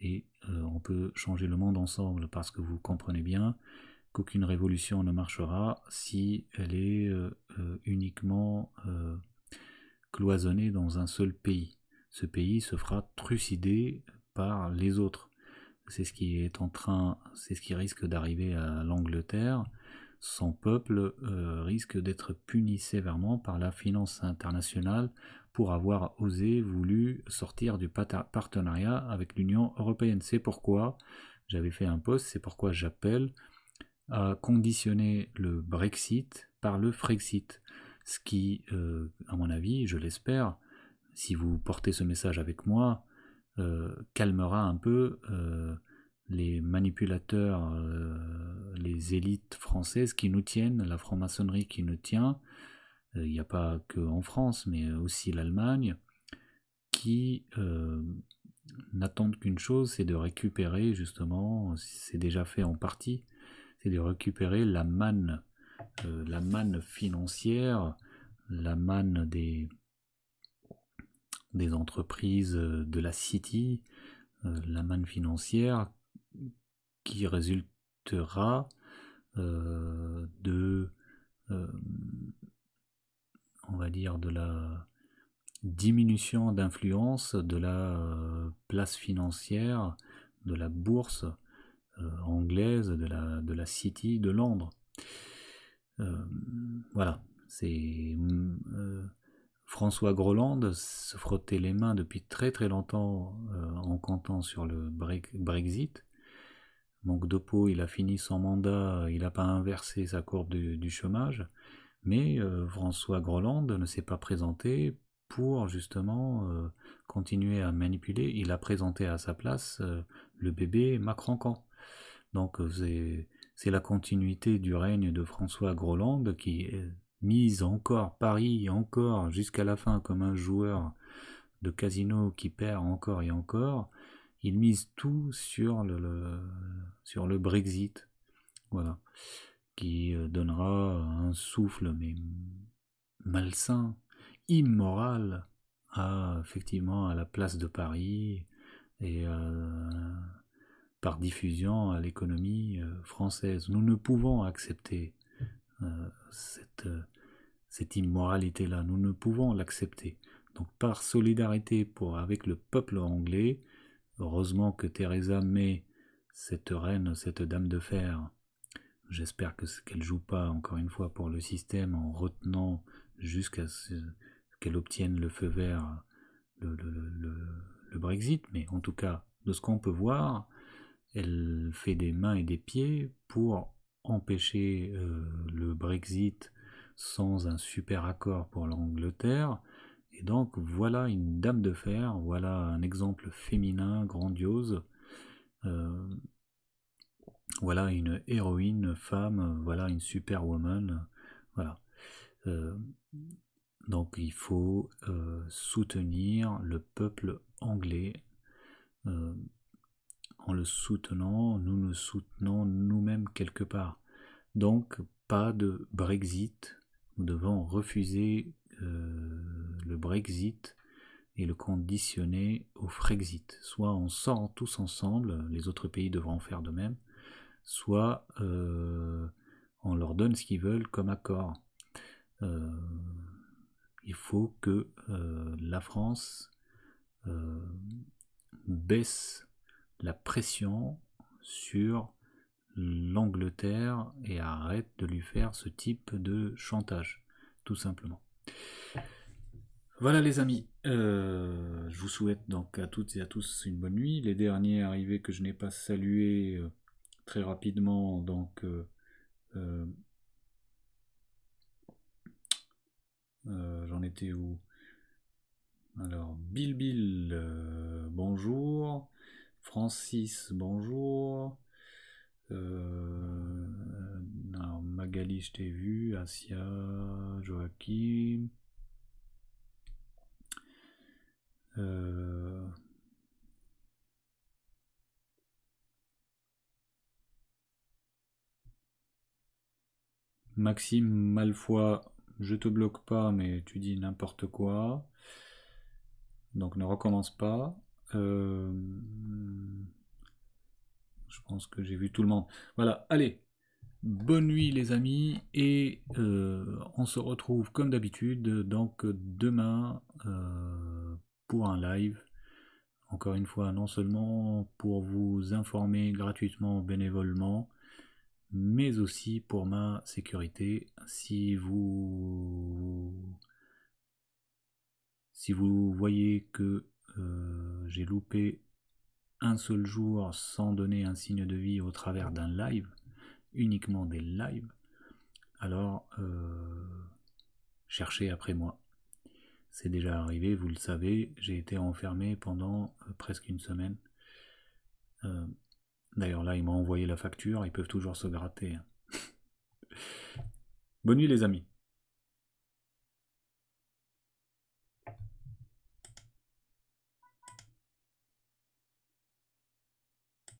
et euh, on peut changer le monde ensemble parce que vous comprenez bien qu'aucune révolution ne marchera si elle est euh, euh, uniquement cloisonnée dans un seul pays. Ce pays se fera trucider par les autres c'est ce qui est en train, c'est ce qui risque d'arriver à l'Angleterre. Son peuple euh, risque d'être puni sévèrement par la finance internationale pour avoir osé, voulu sortir du partenariat avec l'Union européenne. C'est pourquoi j'avais fait un poste, c'est pourquoi j'appelle à conditionner le Brexit par le Frexit. Ce qui, euh, à mon avis, je l'espère, si vous portez ce message avec moi, euh, calmera un peu euh, les manipulateurs, euh, les élites françaises qui nous tiennent, la franc-maçonnerie qui nous tient, il n'y a pas que en France, mais aussi l'Allemagne, qui n'attendent qu'une chose, c'est de récupérer justement, c'est déjà fait en partie, c'est de récupérer la manne, la manne financière, la manne des, des entreprises euh, de la City, euh, la manne financière qui résultera euh, de, on va dire, de la diminution d'influence de la place financière, de la bourse anglaise, de la, de la City de Londres. voilà, c'est François Groland se frottait les mains depuis très très longtemps euh, en comptant sur le Brexit. Manque de il a fini son mandat, il n'a pas inversé sa courbe du, chômage, mais euh, François Groland ne s'est pas présenté pour justement euh, continuer à manipuler. Il a présenté à sa place le bébé Macrancan. Donc c'est la continuité du règne de François Groland qui mise encore, paris encore, jusqu'à la fin comme un joueur de casino qui perd encore et encore, il mise tout sur le, sur le Brexit. Voilà. Qui euh, donnera un souffle, mais malsain, immoral, à, effectivement, à la place de Paris et euh, par diffusion à l'économie euh, française. Nous ne pouvons accepter cette cette immoralité-là, nous ne pouvons l'accepter. Donc par solidarité avec le peuple anglais, heureusement que Theresa met cette reine, cette dame de fer, j'espère que qu'elle joue pas encore une fois pour le système en retenant jusqu'à ce qu'elle obtienne le feu vert, le, Brexit, mais en tout cas, de ce qu'on peut voir, elle fait des mains et des pieds pour empêcher euh, le Brexit sans un super accord pour l'Angleterre. Et donc voilà une dame de fer, voilà un exemple féminin grandiose, euh, voilà une héroïne femme, voilà une superwoman, voilà. Euh, donc il faut euh, soutenir le peuple anglais. en le soutenant, nous nous soutenons nous-mêmes quelque part. Donc pas de Brexit, nous devons refuser euh, le Brexit et le conditionner au Frexit. Soit on sort tous ensemble, les autres pays devront faire de même, soit euh, on leur donne ce qu'ils veulent comme accord. Euh, il faut que la France baisse la pression sur l'Angleterre et arrête de lui faire ce type de chantage, tout simplement. Voilà les amis, euh, je vous souhaite donc à toutes et à tous une bonne nuit. Les derniers arrivés que je n'ai pas salués euh, très rapidement, donc euh, j'en étais où Alors Bilbil, bonjour. Francis, bonjour. Euh, Magali, je t'ai vu. Asia, Joachim. Euh, Maxime Malfoy, je te bloque pas, mais tu dis n'importe quoi. Donc ne recommence pas. Euh, je pense que j'ai vu tout le monde. Voilà, allez, bonne nuit les amis, et euh, on se retrouve comme d'habitude, donc demain, euh, pour un live. Encore une fois, non seulement pour vous informer gratuitement, bénévolement, mais aussi pour ma sécurité. Si vous si vous voyez que euh, j'ai loupé un seul jour sans donner un signe de vie au travers d'un live, uniquement des lives, alors euh, cherchez après moi. C'est déjà arrivé, vous le savez, j'ai été enfermé pendant euh, presque une semaine. Euh, d'ailleurs là, ils m'ont envoyé la facture, ils peuvent toujours se gratter. Hein. Bonne nuit les amis.